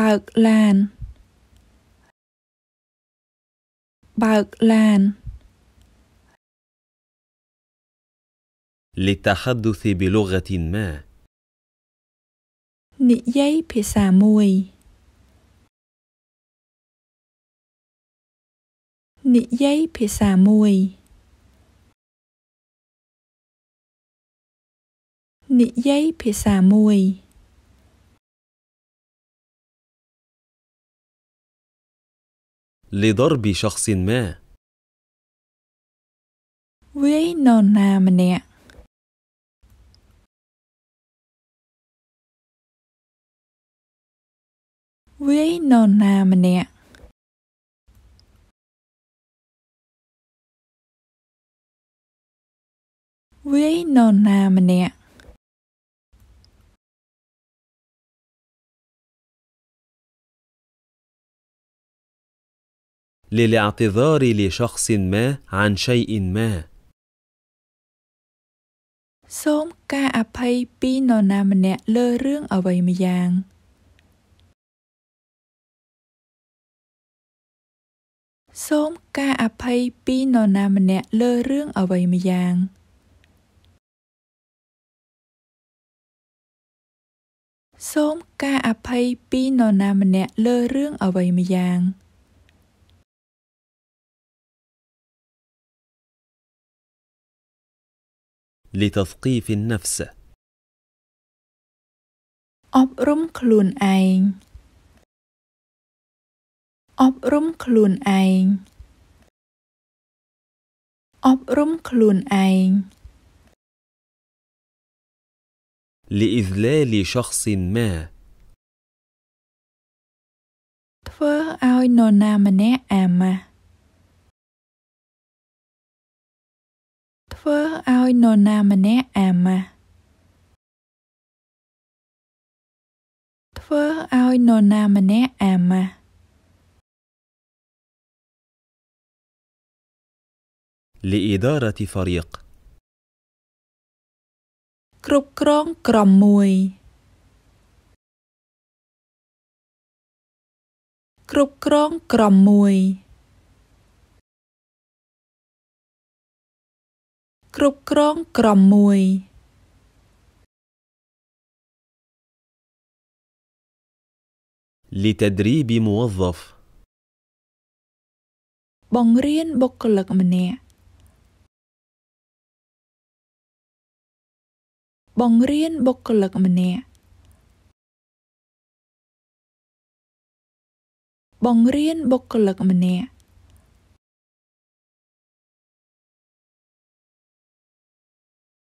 បើកឡានបើកឡាន للتحدث بلغة ما និយាយភាសាមួយនិយាយភាសាមួយនិយាយភាសាមួយ لضرب شخص ما វាយនរណាម្នាក់វាយនរណាម្នាក់វាយនរណាម្នាក់ للاعتذار لشخص ما عن شيء ما សូមការអភ័យពីនរណាម្នាក់លើរឿងអ្វីម្យ៉ាងសូមការអភ័យពីនរណាម្នាក់លើរឿងអ្វីម្យ៉ាងសូមការអភ័យពីនរណាម្នាក់លើរឿងអ្វីម្យ៉ាង។ لتثقيف النفس أبرم كلون أين أبرم كلون أين أبرم كلون أين لإذلال شخص ما ធ្វើឲ្យនរណាម្នាក់អាម៉ាធ្វើឲ្យនរណាម្នាក់អាម៉ាស់ធ្វើឲ្យនរណាម្នាក់អាម៉ាស់លីអ៊ីដារ៉ាទីហ្វារីកគ្រប់គ្រងក្រុមមួយគ្រប់គ្រងក្រុមមួយគ្រប់គ្រងក្រុមមួយលីតដ្រីប៊ីមូវហ្វបង្រៀនបុគ្គលិកម្នាក់បង្រៀនបុគ្គលិកម្នាក់បង្រៀនបុគ្គលិកម្នាក់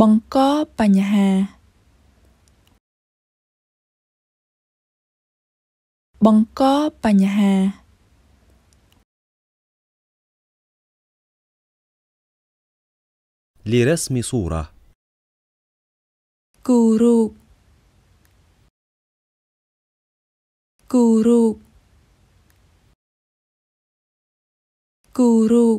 បង្កបញ្ហាបង្កបញ្ហា لرسم صورة គូរូបគូរូបគូរូប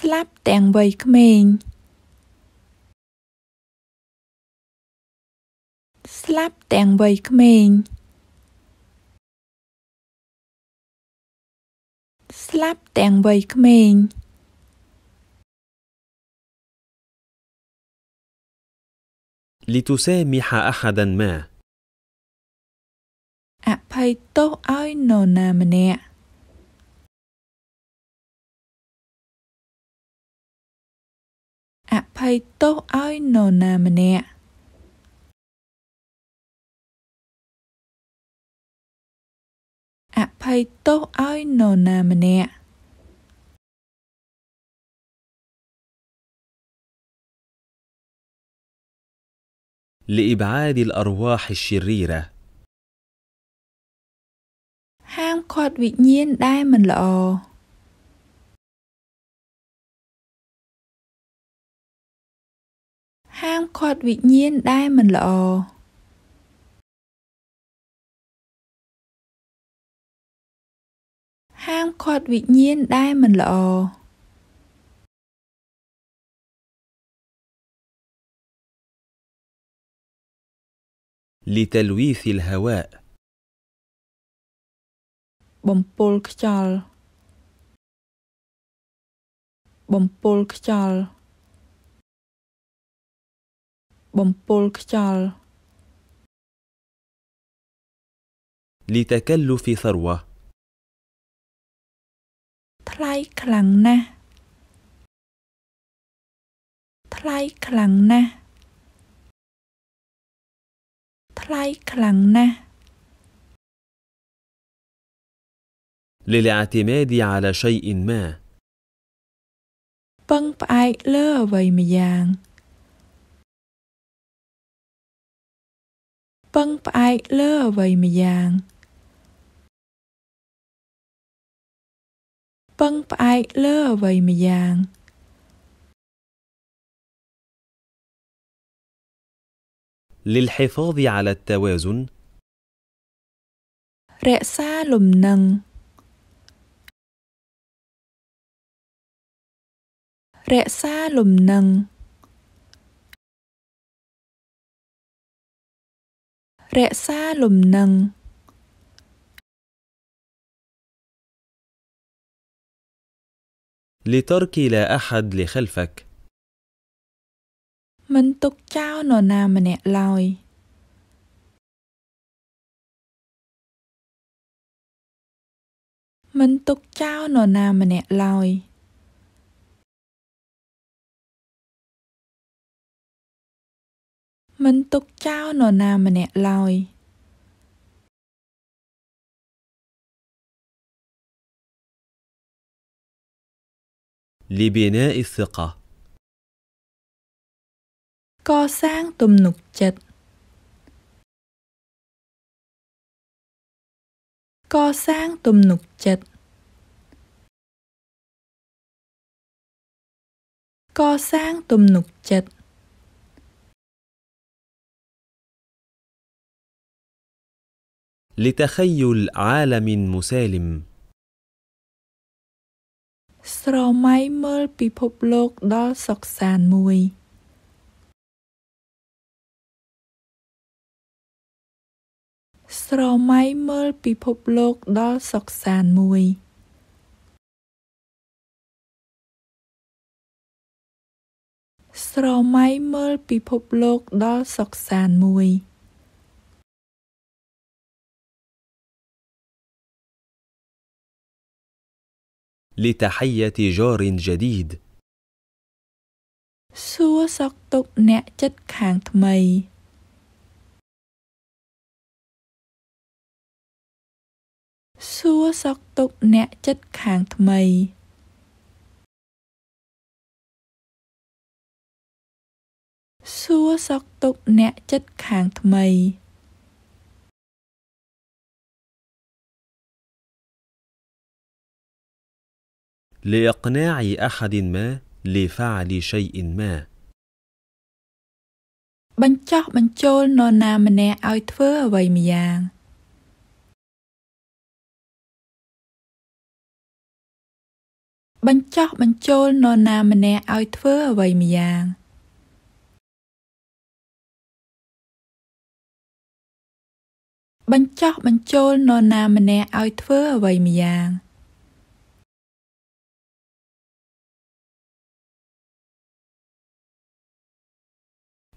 ស្លាប់ទាំងវ័យក្មេង ស្លាប់ទាំងវ័យក្មេង ស្លាប់ទាំងវ័យក្មេងលីទូសេមីហាអហាដានម៉ាអភ័យទោសឲ្យនរណាម្នាក់ភ័យទោសឲ្យនរណាម្នាក់អភ័យទោសឲ្យនរណាម្នាក់លីបអាឌីលអរវ៉ាហ៊ីឈីរីរ៉ាហាមឃាត់វិញ្ញាណដែលមិនល្អហាមឃាត់វិញ្ញាណដែលមិនល្អហាមឃាត់វិញ្ញាណដែលមិនល្អលីតលវីស៊ីលហវ៉ាបំពុលខ្យល់បំពុលខ្យល់ لتكلف ثروة تلاي كلانا للاعتماد على شيء ما بنق بأي لا ويميان ពឹងផ្អែកលើអ្វីម្យ៉ាងពឹងផ្អែកលើអ្វីម្យ៉ាងលិលហិហ្វាឌីអាឡាតាវ៉ាស៊ុនរក្សាលំនឹងរក្សាលំនឹងរក្សាលំនឹងលីតរគីឡាអហាដលីខលហ្វកមិនទុកចោលនរណាម្នាក់ឡើយមិនទុកចោលនរណាម្នាក់ឡើយ។มันตกเจ้าหนอนามันเนี่ยลอยลิบ ل น ن ا ء ا ل ะ ق ة ก่อสร้างตุมหนุกจิตก่อสร้างตุมหนุกจิตก่อสร้างตุมหนุกจิต لتخيل عالم مسالم ស្រមៃមើលពិភពលោកដល់សុខសាន្តមួយស្រមៃមើលពិភពលោកដល់សុខសាន្តមួយស្រមៃមើលពិភពលោកដល់សុខសាន្តមួយ لتحية جار جديد សួរសុខទុក្ខអ្នកជិតខាងថ្មីសួរសុខទុក្ខអ្នកជិតខាងថ្មីសួរសុខទុក្ខអ្នកជិតខាងថ្មី لإقناع أحد ما لفعل شيء ما បញ្ចោះបញ្ចូលនរណាម្នាក់ឲ្យធ្វើអ្វីម្យ៉ាងបញ្ចោះបញ្ចូលនរណាម្នាក់ឲ្យធ្វើអ្វីម្យ៉ាងបញ្ចោះបញ្ចូលនរណាម្នាក់ឲ្យធ្វើអ្វីម្យ៉ាង។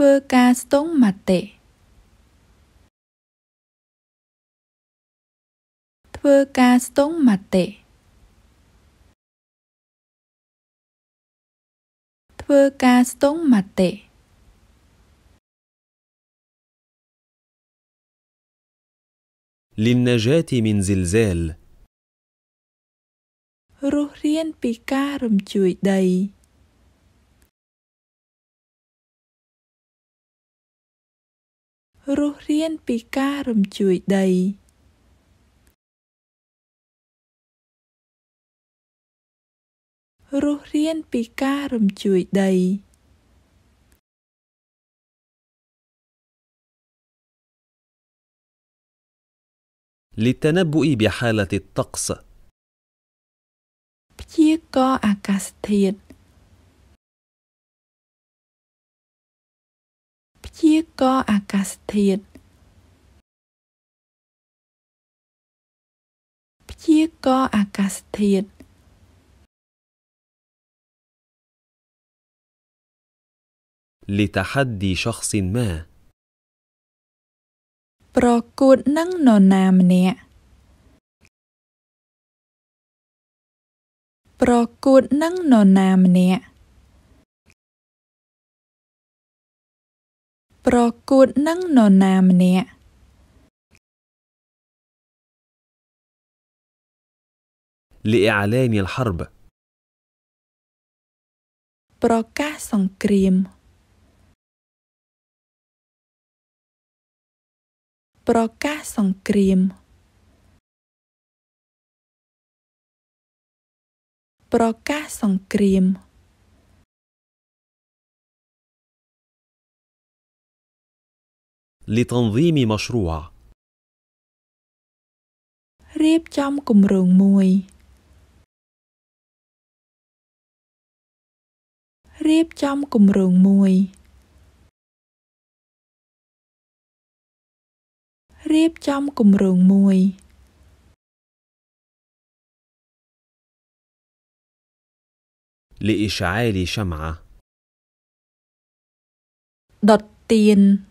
ធ្វើការស្ទង់មតិធ្វើការស្ទង់មតិធ្វើការស្ទង់មតិលិនណាជាទីមិនសិលសែលរស់រៀនពីការរំជួយដីរស់រានពីការរំជួយដីរស់រានពីការរំជួយដីលីតនបុអ៊ីបហាលតិតតកសព្យាករអាកាសធាតុព្យាករណ៍អាកាសធាតុព្យាករណ៍អាកាសធាតុលីតហាឌី شخص ما ប្រកួតនឹងនរណាម្នាក់ប្រកួតនឹងនរណាម្នាក់ប្រកួតនឹងនរណាម្នាក់លិអាឡានីលហរប ប្រកាសសង្គ្រាម ប្រកាសសង្គ្រាមប្រកាសសង្គ្រាម لتنظيم مشروع ريب جام كمرون موي ريب جام كمرون موي ريب جام كمرون موي لإشعال شمعة ดอดเตียน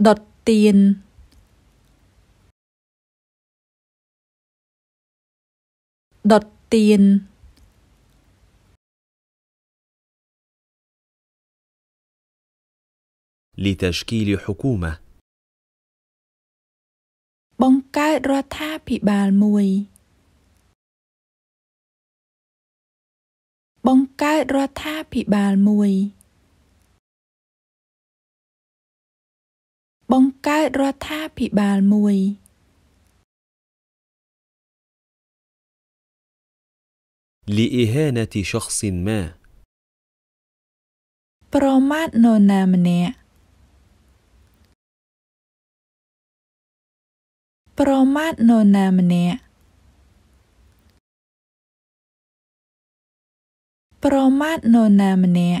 đọt tiền đọt tiền لتشكيل حكومة បង្កើតរដ្ឋាភិបាលមួយបង្កើតរដ្ឋាភិបាលមួយบงกายรถ้าผิบาลมวยลีเอฮานะที่ชักสินมาปรมาตโนนามเนี่ยปรมาตโนนามเนี่ยปรมาตโนนามเนี่ย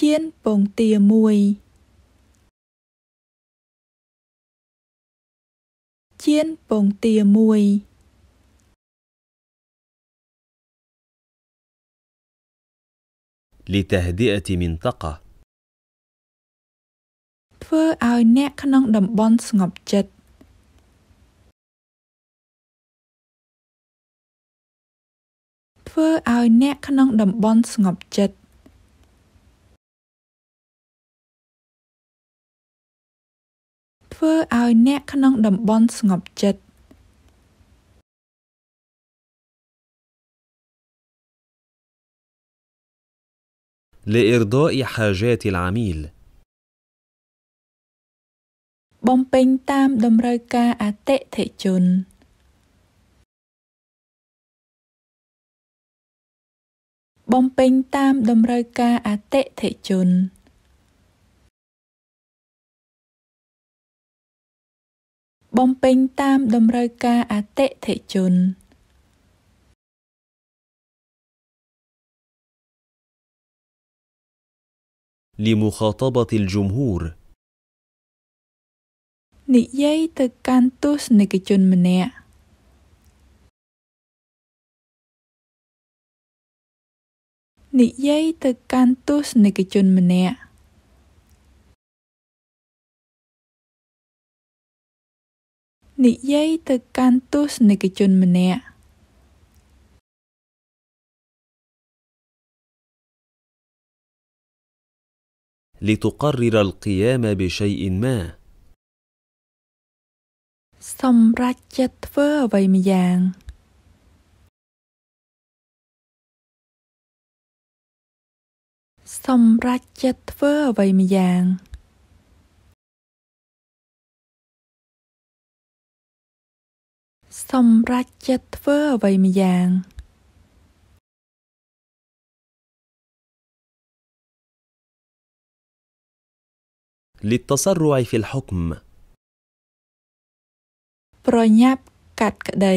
ចៀនពងទាមួយចៀនពងទាមួយលីតហឌីអ៊ីមិនតកធ្វើឲ្យអ្នកក្នុងតំបន់ស្ងប់ចិត្តធ្វើឲ្យអ្នកក្នុងតំបន់ស្ងប់ចិត្តធ្វើឲ្យអ្នកក្នុងតំបន់ស្ងប់ចិត្តលិអ៊ីរដោអ៊ីហាជាតអាមីលបំពេញតាមតម្រូវការអតិថិជនបំពេញតាមតម្រូវការអតិថិជនបំពេញតាមតម្រូវការអតិថិជន។ لمخاطبة الجمهور និយាយទៅកាន់ទស្សនិកជនម្នាក់និយាយទៅកាន់ទស្សនិកជនម្នាក់និយាយទៅកាន់ទស្សនិកជនម្នាក់លីតករិរលកយាមបិឆៃអ៊ីនម៉ាសម្រាប់ចិត្តធ្វើអ្វីម្យ៉ាងសម្រាប់ចិត្តធ្វើអ្វីម្យ៉ាងសម្រេចចិត្តធ្វើអ្វីម្យ៉ាងលិតសរុយហ្វីលហុកមប្រញាប់កាត់ក្តី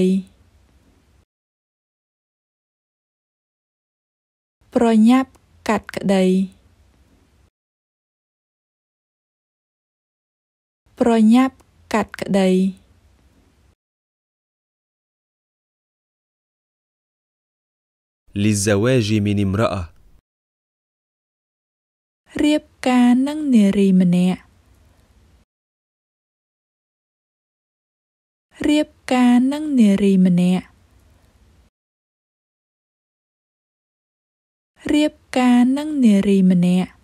ប្រញាប់កាត់ក្តីប្រញាប់កាត់ក្តី للزواج من امرأة ريب كان نيري منع ريب كان نيري منع ريب كان نيري منع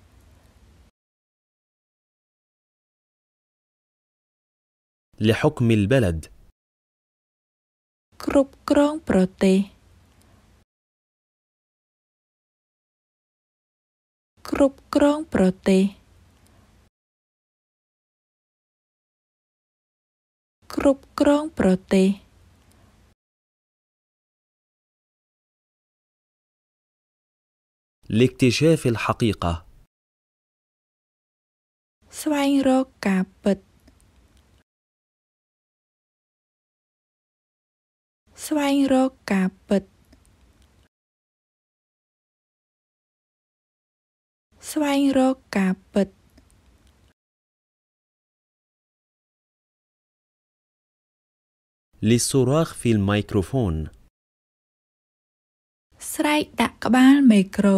لحكم البلد كروب كرون بروتي គ្រប់គ្រងប្រទេសគ្រប់គ្រងប្រទេសលិកទីជាហ្វិលហកីកាស្វែងរកការពិតស្វែងរកការពិតស្វែងរកការពិតលីសូរ៉ាហ្វីលមីក្រូហ្វូន ស្រែកដាក់ក្បាលមីក្រូ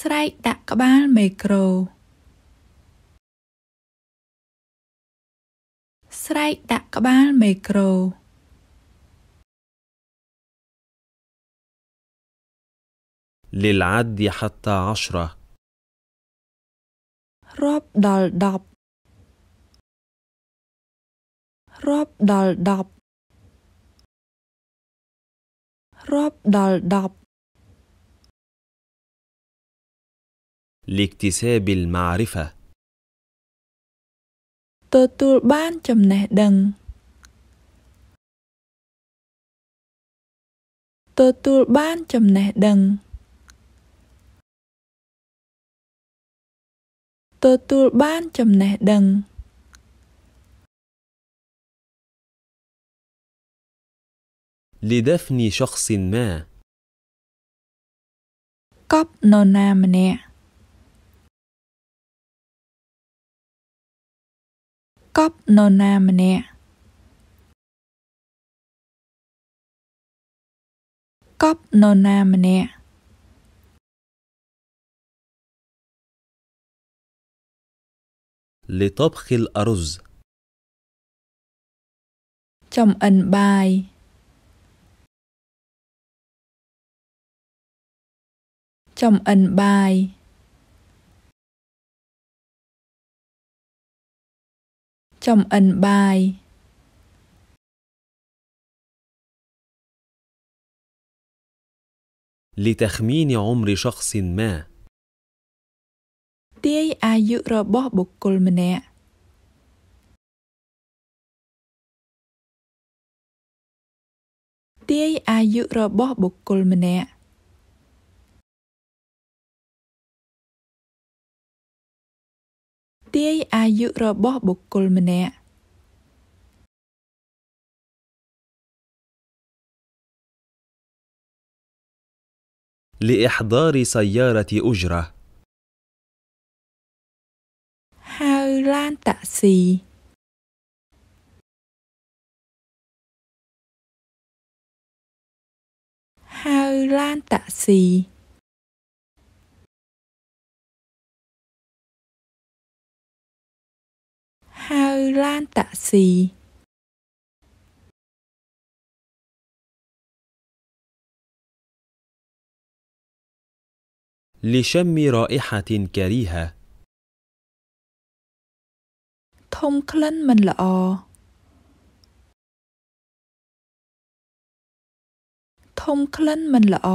ស្រែកដាក់ក្បាលមីក្រូស្រែកដាក់ក្បាលមីក្រូ للعد حتى عشرة داب لاكتساب المعرفة تطول بان جمنه دن تطول بان جمنه دن ទទួលបាន ចំណេះដឹងលីដហ្វនីឆ្ខសម៉ាកប់នរណាម្នាក់កប់នរណាម្នាក់កប់នរណាម្នាក់ لطبخ الأرز chồng ẩn bài chồng ẩn bài chồng ẩn bài لتخمين عمر شخص ما ទាយអាយុរបស់បុគ្គលម្នាក់ទាយអាយុរបស់បុគ្គលម្នាក់ទាយអាយុរបស់បុគ្គលម្នាក់ لإحضار سيارة أجرة lan tạ xì hơi lan tạ xì hơi lan tạ xì لشم رائحة كريهة ធំក្លិនមិនល្អធំក្លិនមិនល្អ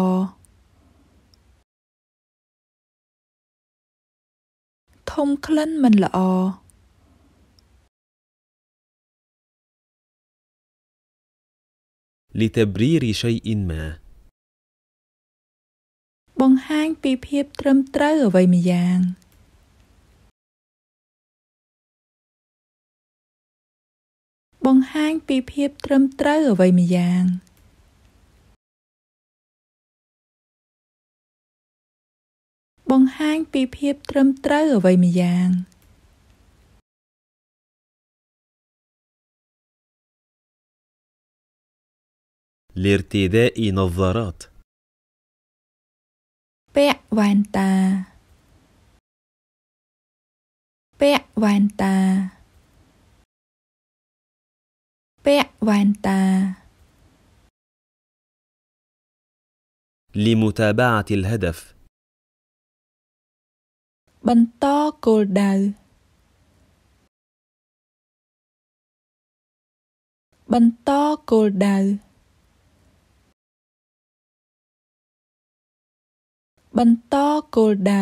ធំក្លិនមិនល្អលីតបរីរីชัยអ៊ីនម៉ាបង្ហាញពីភាព ត្រឹមត្រូវអ្វីម្យ៉ាង។បង្ហាញពីភាពត្រឹមត្រូវអ្វីម្យ៉ាង។បង្ហាញពីភាពត្រឹមត្រូវអ្វីម្យ៉ាង لارتداء نظارات ពាក់វ៉ែនតាពាក់វ៉ែនតា بيع وانتا لمتابعة الهدف بنتا كولدا بنتا كولدا បន្តគោលដៅ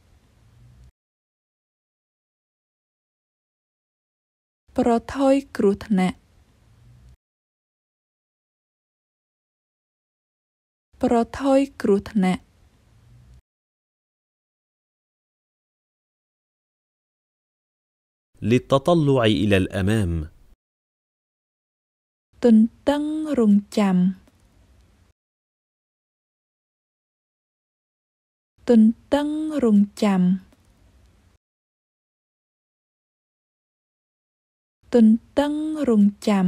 ប្រថុយគ្រោះថ្នាក់ប្រថុយគ្រោះថ្នាក់លិតតលុយអ៊ីលអមាមទន្ទឹងរង់ចាំទន្ទឹងរង់ចាំទន្ទឹងរង់ចាំ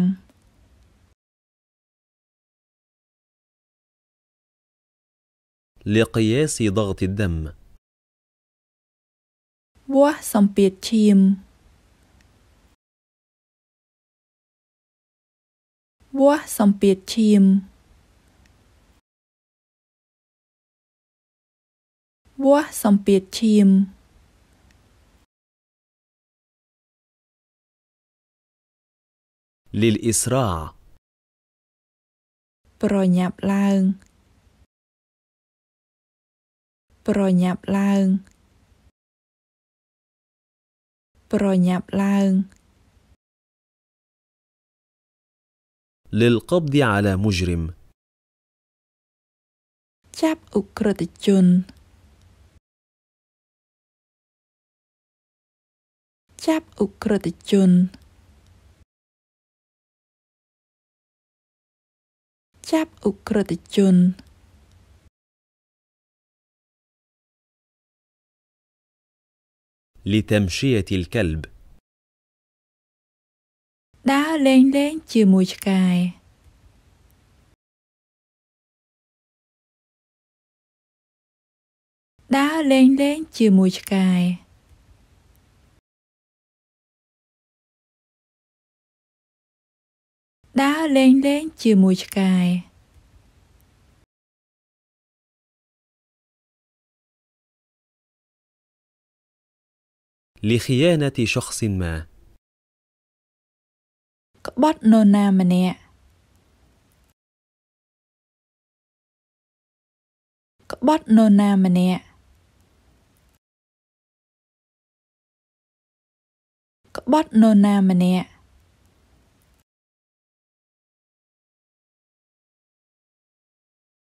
លៀកយ៉ាស៊ីដកទីដឹមវាស់សម្ពាធឈាមវាស់សម្ពាធឈាមវាស់សម្ពាធឈាម للإسراع. برونياب لانغ برونياب لانغ برونياب لانغ للقبض على مجرم. جاب أكرد جون جاب أكرد جون ចាប់អ ுக ្រិតជនលីតមឈីទីលកលបដើរលេងលេងជាមួយឆ្កែដើរលេងលេងជាមួយឆ្កែដើរលេងលេងជាមួយឆ្កែ។ لخيانة شخص ما ក្បត់នរណាម្នាក់ក្បត់នរណាម្នាក់ក្បត់នរណាម្នាក់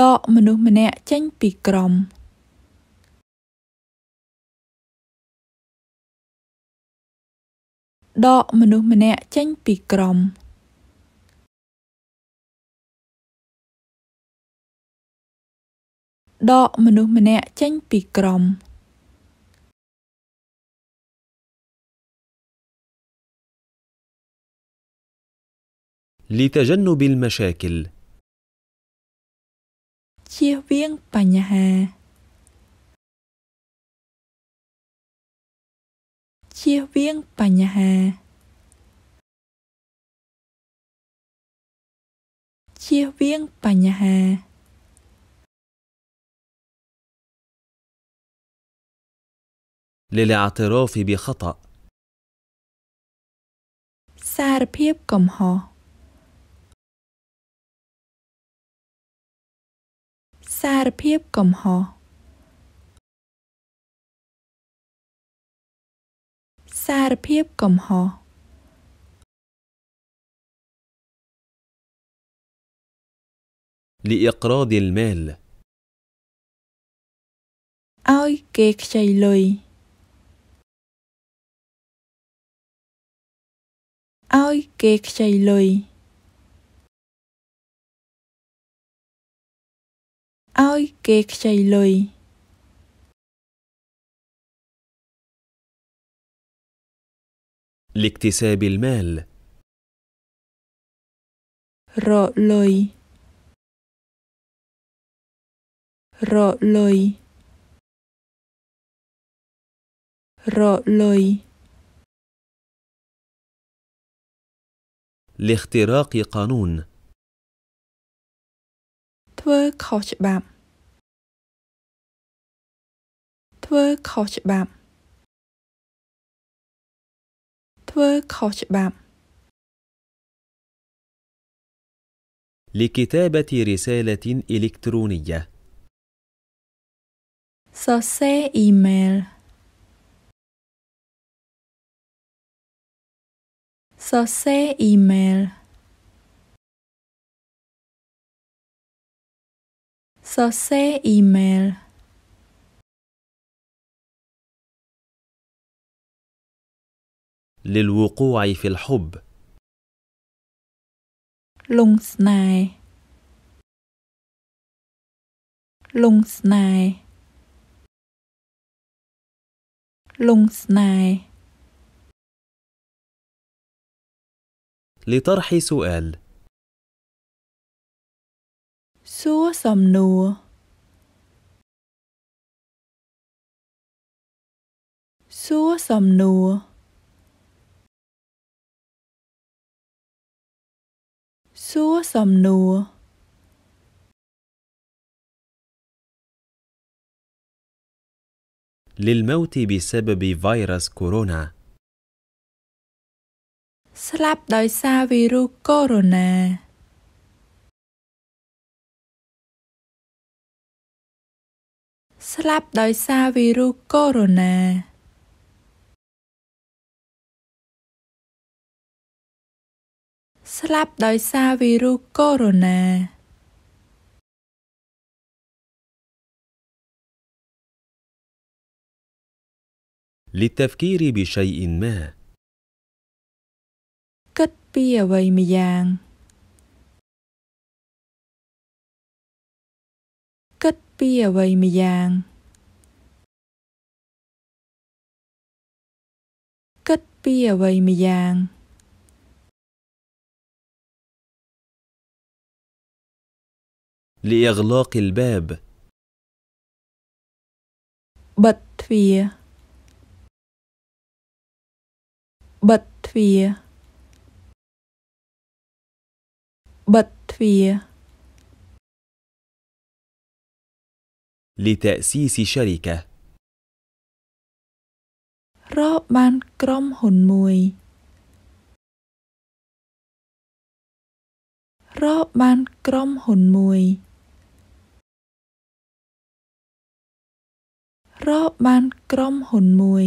ដក មនុស្សម្នាក់ចេញ ពីក្រុម។«ដកមនុស្សម្នាក់ចេញ ពីក្រុម»«ដកមនុស្សម្នាក់ចេញ ពីក្រុម» لتجنب المشاكل ជៀសវាងបញ្ហាជៀសវាងបញ្ហាជៀសវាងបញ្ហាលលអាតរោហ្វីបខតសារភាពកំហុសសារភាពកំហុសសារភាពកំហុសលីអក្រាឌីលមែលឲ្យគេខ្ចីលុយឲ្យគេខ្ចីលុយឲ្យគេខ្ចីលុយលិកទីសាប៊ីលម៉ាលរកលុយរកលុយរកលុយ لاختراق قانون ធ្វើខុសច្បាប់ធ្វើខុសច្បាប់ធ្វើខុសច្បាប់ لكتابة رسالة إلكترونية សរសេរអ៊ីមែលសរសេរអ៊ីមែលសរសេរអ៊ីមែល للوقوع في الحب ลงสนายลงสนายลงสนาย لطرح سؤال សួរសំណួរសួរសំណួរសួរសំណួរលិលមោទីបិសាបប៊ីវីរុសកូវីដ -19 ស្លាប់ដោយសារវីរុសកូវីដ -19 ស្លាប់ដោយសារវីរុសកូវីដ -19 ស្លាប់ដោយសារវីរុសកូវីដ -19للتفكير بشيء ما គិតពីអ្វីម្យ៉ាងគិតពីអ្វីម្យ៉ាងគិតពីអ្វីម្យ៉ាង لإغلاق الباب بطفية بطفية بطفية لتأسيس شركة راب كروم هون موي راب كروم هون موي រកបានក្រុមហ៊ុនមួយ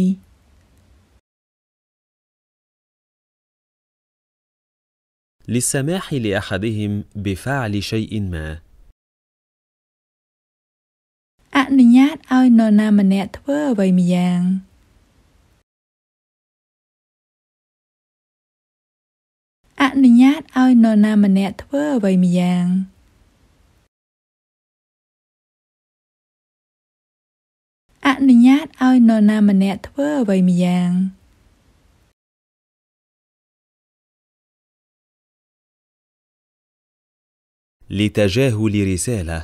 للسماح لأحدهم بفعل شيء ما អនុញ្ញាតឲ្យនរណាម្នាក់ធ្វើអ្វីម្យ៉ាងអនុញ្ញាតឲ្យនរណាម្នាក់ធ្វើអ្វីម្យ៉ាងអនុញ្ញាតឲ្យនរណាម្នាក់ធ្វើអ្វីម្យ៉ាង។ لتجاهل رسالة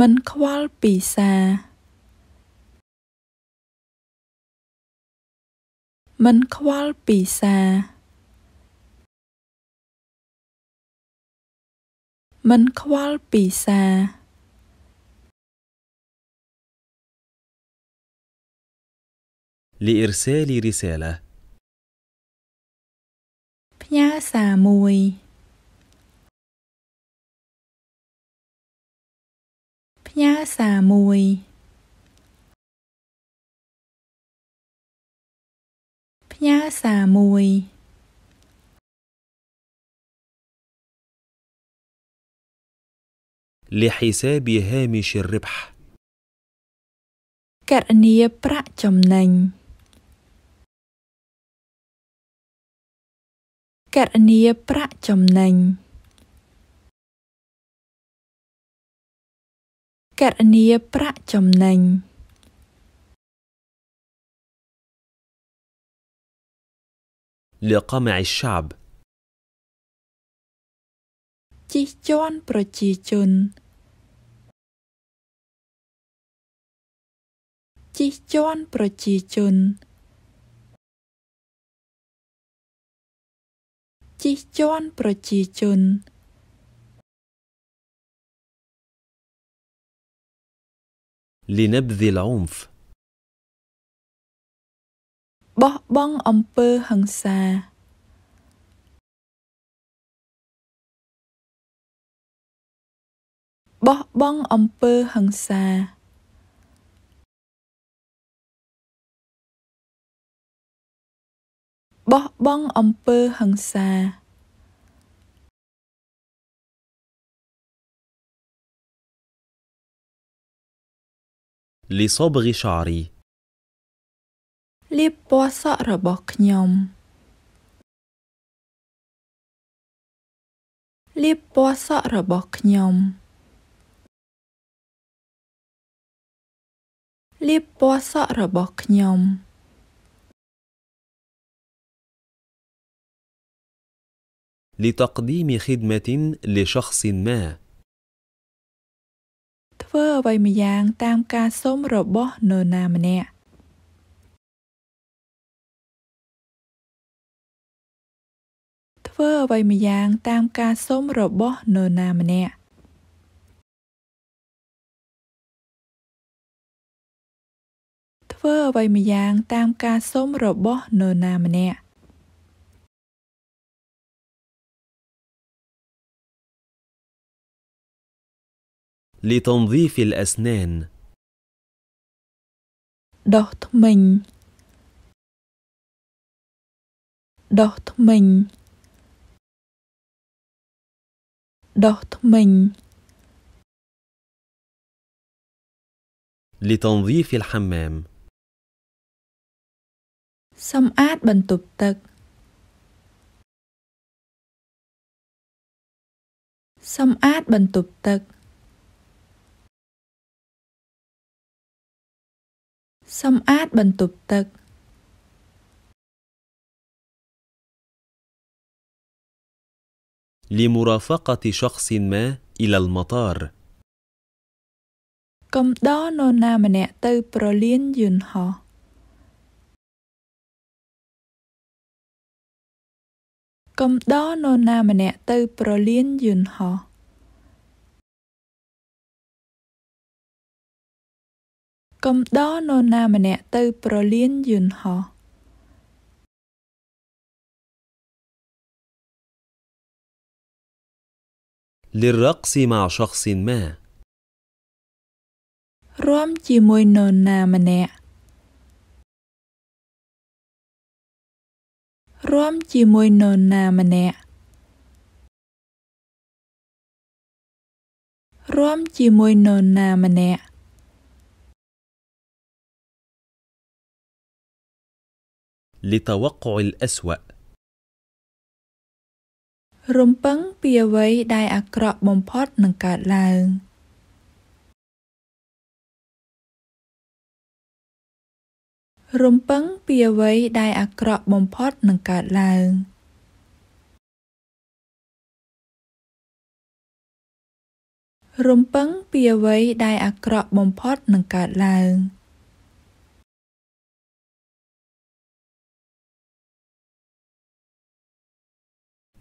មិនខ្វល់ពីសារមិនខ្វល់ពីសារមិនខ្វល់ពីសារ لإرسال رسالة. بيا ساموي بيا ساموي بيا ساموي لحساب هامش الربح كرنيه برا جمنين គណនាប្រាក់ចំណេញគណនាប្រាក់ចំណេញលកមៃឆាបជីជន់ប្រជាជនជីជន់ប្រជាជនជិះជាន់ប្រជាជនលីណបឌីលអ៊ុំហ្វបោះបង់អំពើហិង្សាបោះបង់អំពើហិង្សាបោះបង់អំពើហិង្សាលីសូបរីសារីលៀបពណ៌សក់របស់ខ្ញុំលៀបពណ៌សក់របស់ខ្ញុំលៀបពណ៌សក់របស់ខ្ញុំ لتقديم خدمة لشخص ما ធ្វើអ្វីម្យ៉ាងតាមការសុំរបស់នរណាម្នាក់ធ្វើអ្វីម្យ៉ាងតាមការសុំរបស់នរណាម្នាក់ធ្វើអ្វីម្យ៉ាងតាមការសុំរបស់នរណាម្នាក់ لتنظيف الأسنان Đốt mình Đốt mình Đốt mình لتنظيف الحمام Xâm át bần tục tật Xâm át bần tục tật សម្អាតបន្ទប់ទឹកលីមូរ៉ាហ្វាកាទី شخص ما إلى المطار កំដរនរណាម្នាក់ ទៅ ប្រលានយន្តហោះកំដរនរណាម្នាក់ទៅប្រលានយន្តហោះកំដរនរណាម្នាក់ទៅប្រលានយន្តហោះលរកស៊ីម៉ាឆខស៊ីនម៉ារួមជាមួយនរណាម្នាក់រួមជាមួយនរណាម្នាក់រួមជាមួយនរណាម្នាក់ لتوقع الأسوأ រំពឹងពីអ្វីដែលអាក្រក់បំផុតនឹងកើតឡើងរំពឹងពីអ្វីដែលអាក្រក់បំផុតនឹងកើតឡើងរំពឹងពីអ្វីដែលអាក្រក់បំផុតនឹងកើតឡើង។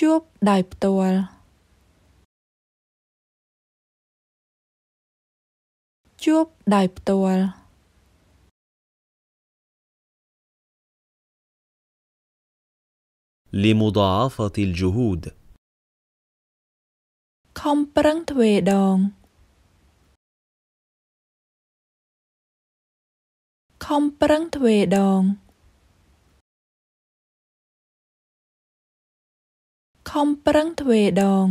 ជួបដោយផ្ទាល់ជួបដោយផ្ទាល់លីមូដាហ្វាទីលជូហូដខំប្រឹងទ្វេដងខំប្រឹងទ្វេដងខំប្រឹងទ្វេដងល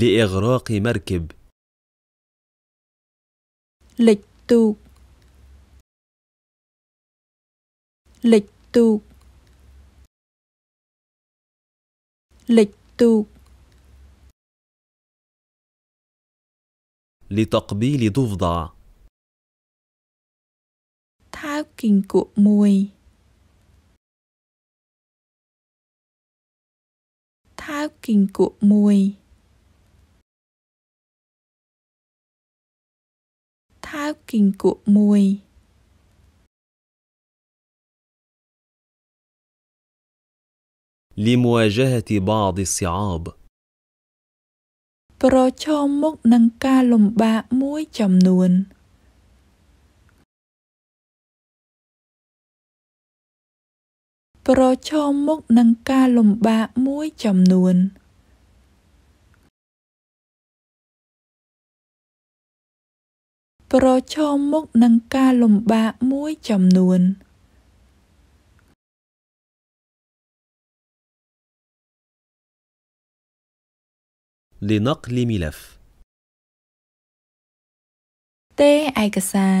لإغراق مركب លិចទូកលិចទូកលិចទូក لتقبيل ضفدع ថើបគីង្គក់មួយថើបគីង្គក់មួយថើបគីង្គក់មួយលីមូជហតបាដស្អាបប្រឈមមុខនឹងការលំបាកមួយចំនួនប្រឈមមុខនឹង ការលំបាក មួយ ចំនួន។ His لنقل ملف ទេឯកសារ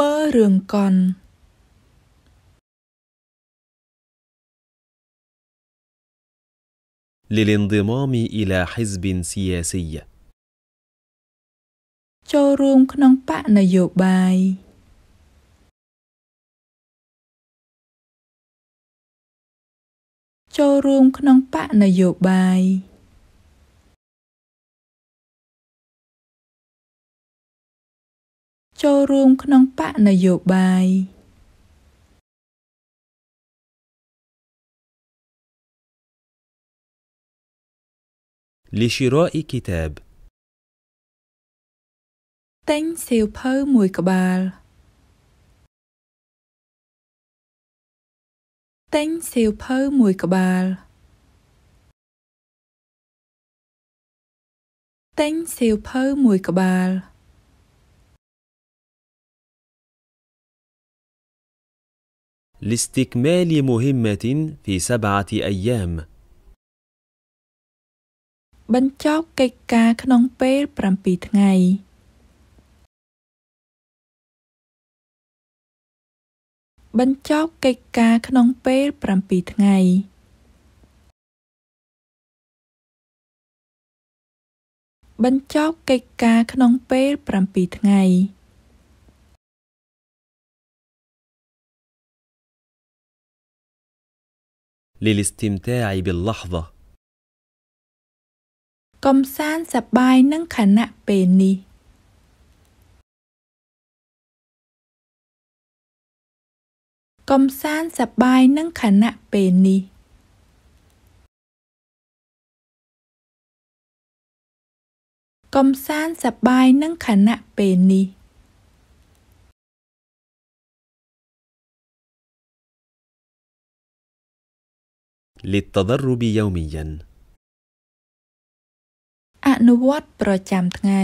មើលរឿងកុនលិលិនឌីម៉ាមីអ៊ីឡាហ៊ីសប៊ីនស៊ីយ៉ាស៊ីយ៉ាចូលរួមក្នុងបកនយោបាយចូលរួមក្នុងបកនយោបាយចូលរួមក្នុងបកនយោបាយលីស៊ីរ៉ូអ៊ីគីតាបតែងសៀវភៅមួយក្បាលតែងសៀវភៅមួយក្បាលតែងសៀវភៅមួយក្បាល لاستكمال مهمة في سبعة أيام. បញ្ចប់កិច្ចការ ក្នុងពេល7ថ្ងៃបញ្ចប់កិច្ចការ ក្នុងពេល7ថ្ងៃបញ្ចប់កិច្ចការ ក្នុងពេល7ថ្ងៃ للاستمتاع باللحظة កំសាន្តសប្បាយនឹងខណៈពេលនេះកំសាន្តសប្បាយនឹងខណៈពេលនេះកំសាន្តសប្បាយនឹងខណៈពេលនេះ للتدرب يوميا អនុវត្តប្រចាំថ្ងៃ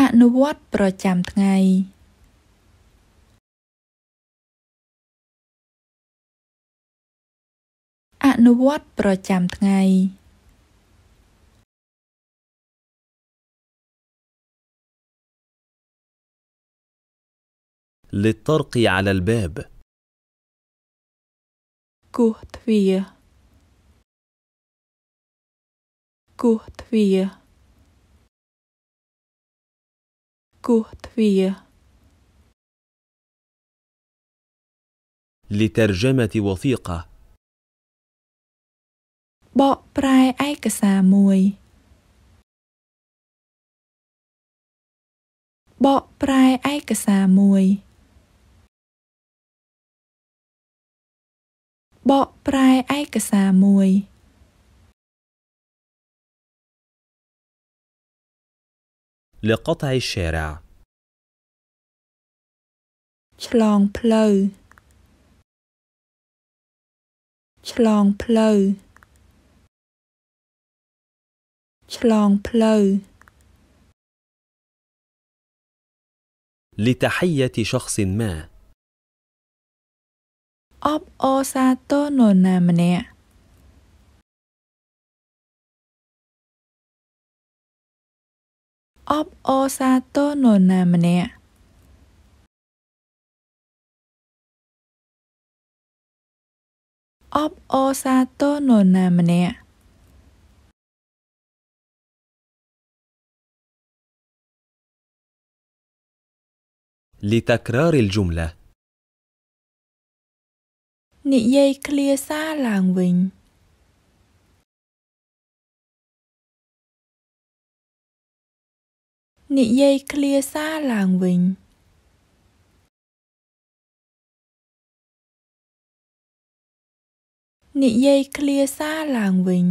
អនុវត្តប្រចាំថ្ងៃអនុវត្តប្រចាំថ្ងៃ للطرق على الباب كوت فيا كوت فيا كوت فيا لترجمة وثيقة بَأْ براي ايك ساموي بَأْ براي ايك ساموي បកប្រែឯកសារមួយ لقطع الشارع ឆ្លងផ្លូវឆ្លងផ្លូវឆ្លងផ្លូវ لتحية شخص ما អបអរសាទរនរណាម្នាក់អបអរសាទរនរណាម្នាក់អបអរសាទរនរណាម្នាក់ لتكرار الجمله นิยายเคลียซาลางวิงนิยายเคลียซาลางวิงนิยายเคลียซาลางวิง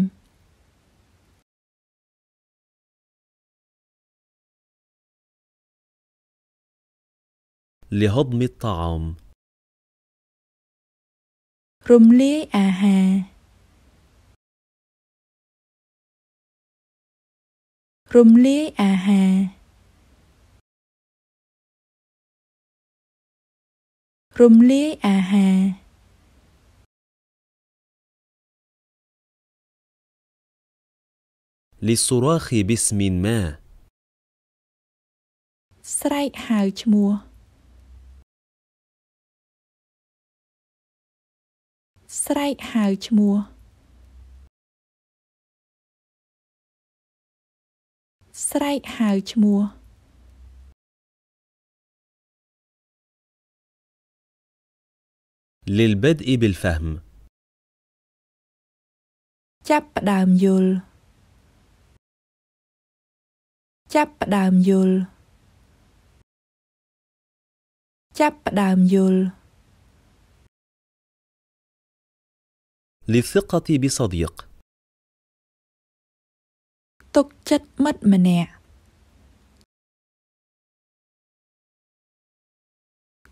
ลิฮดมิตตาอมរំលាយអាហាររំលាយអាហាររំលាយអាហារលិសុរាខីបិស្មិនម៉ាស្រែកហៅឈ្មោះស្រែកហៅឈ្មោះស្រែកហៅឈ្មោះលិលបិដអ៊ីប៊ីលហ្វាហ្មចាប់ផ្ដើមយល់ចាប់ផ្ដើមយល់ចាប់ផ្ដើមយល់ للثقة بصديق توك مت منع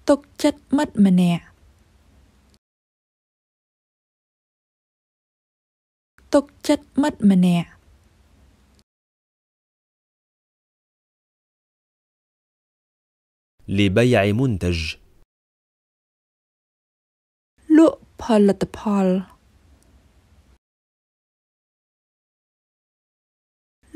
توك مت منع توك مت منع لبيع منتج لو بالتبال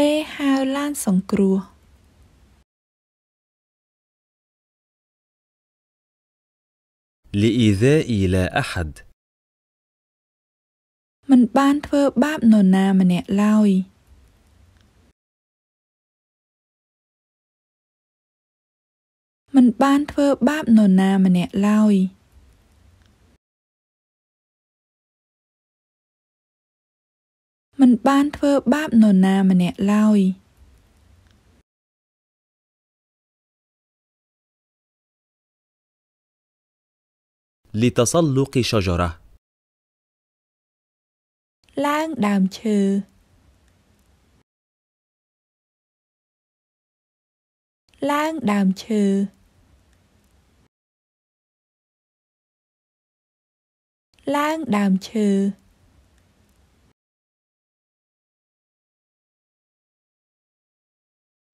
ទេហៅឡានសង្គ្រោះលីអ៊ីហ្សាអ៊ីឡាអហាត់មិនបានធ្វើ បាបនរណាម្នាក់ឡើយមិនបានធ្វើ បាបនរណាម្នាក់ឡើយ។มันบ้านเพธอบาปนนามันเนี่ยเล่าอีลิตซัลลุกิชจระล้างดามเชือล้างดามเชือล้างดามเชือ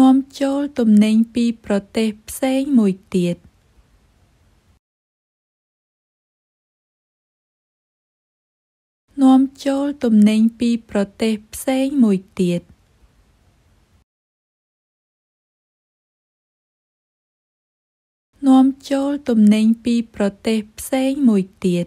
នាំចូលទំនិញពីប្រទេសផ្សេងមួយទៀត។«នាំចូលទំនិញពីប្រទេសផ្សេងមួយទៀត»«នាំចូលទំនិញពីប្រទេសផ្សេងមួយទៀត»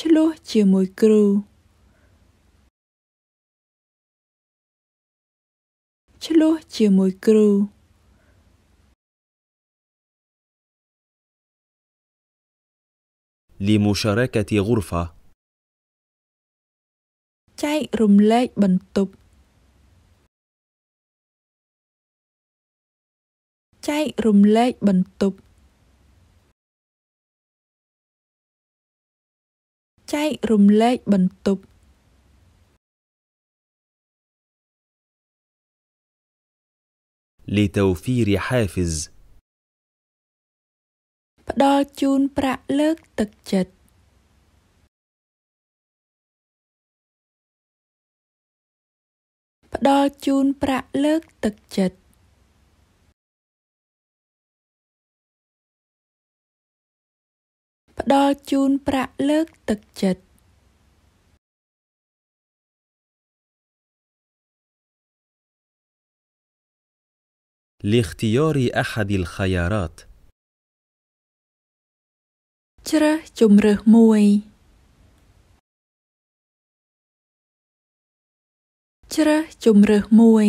ឆ្លោះជាមួយគ្រូឆ្លោះជាមួយ គ្រូលីមូសារកាទីហ្គូរហ្វាចែករំលែក បន្ទប់ចែករំលែកបន្ទប់ចែករំលែកបន្ទប់លីតូហ្វីរហាហ្វីសផ្ដល់ជូនប្រាក់លើក ទឹកចិត្តផ្ដល់ជូន ប្រាក់លើក ទឹកចិត្តផ្ដល់ជូនប្រាក់លើកទឹកចិត្តលិខទីយរីអហាឌីលខាយារ៉ាតជ្រើសជំរើសមួយជ្រើសជំរើសមួយ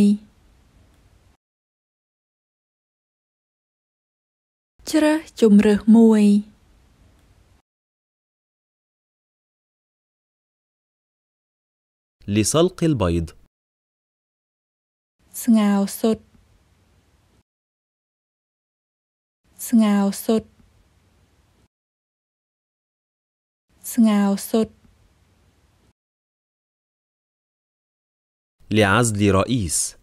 ជ្រើសជំរើសមួយ لسلق البيض سناو سود سناو سود سناو سود لعزل رئيس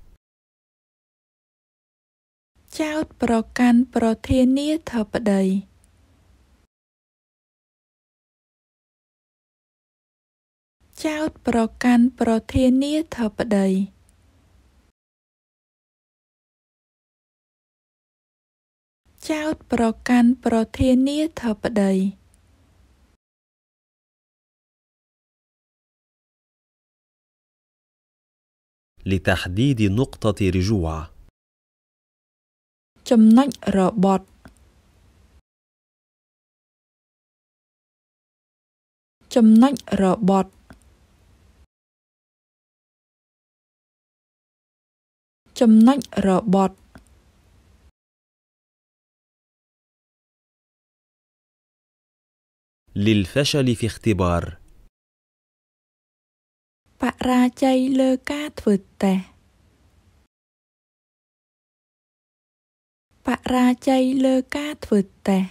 جاوت بروكان بروتينية تبدأي ចោទប្រកាន់ប្រធានាធិបតីចោទប្រកាន់ប្រធានាធិបតីលីតាហឌីឌីនុកតតរីជូអាចំណុចរបត់ចំណុចរបត់ចំណុចរបត់លិលហ្វេសាលីហ្វីខ្ទីបារបរាជ័យលើការធ្វើតេស្តបរាជ័យលើការធ្វើតេស្ត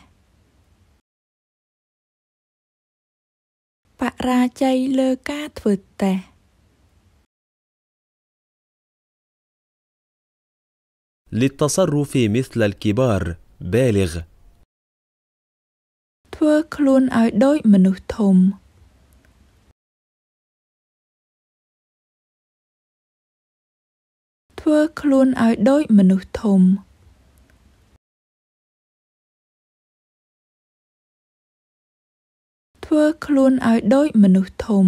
បរាជ័យលើការធ្វើតេស្ត للتصرف مثل الكبار بالغ ធ្វើខ្លួនឲ្យដូចមនុស្សធំធ្វើខ្លួនឲ្យដូចមនុស្សធំធ្វើខ្លួនឲ្យដូចមនុស្សធំ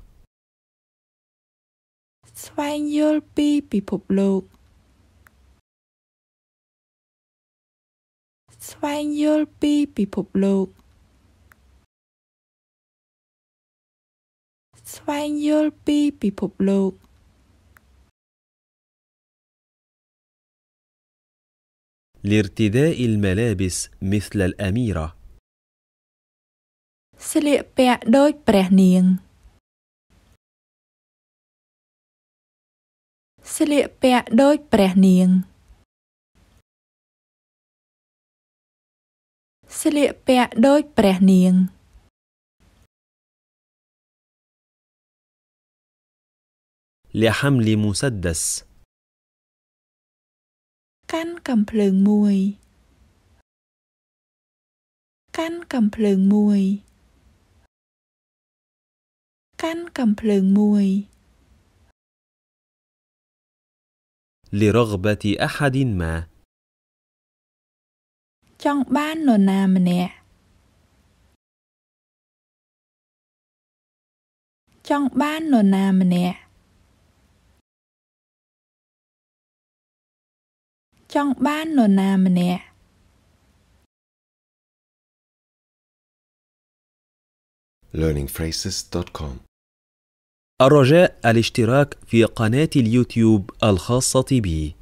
ស្វែងយល់ពីពិភពលោកស្វែងយល់ពីពិភពលោកស្វែងយល់ពីពិភពលោក لارتداء الملابس مثل الأميرة ស្លៀកពាក់ដូចព្រះនាងស្លៀកពាក់ដូចព្រះនាងស្លៀកពាក់ដូចព្រះនាងលះមលីមូសាដសកាន់កំភ្លើងមួយ កាន់កំភ្លើងមួយ កាន់កំភ្លើងមួយ لرغبة أحد ما ចង់បាននរណាម្នាក់ចង់បាននរណាម្នាក់ចង់បាននរណាម្នាក់ learningphrases.com الرجاء الاشتراك في قناة اليوتيوب الخاصة بي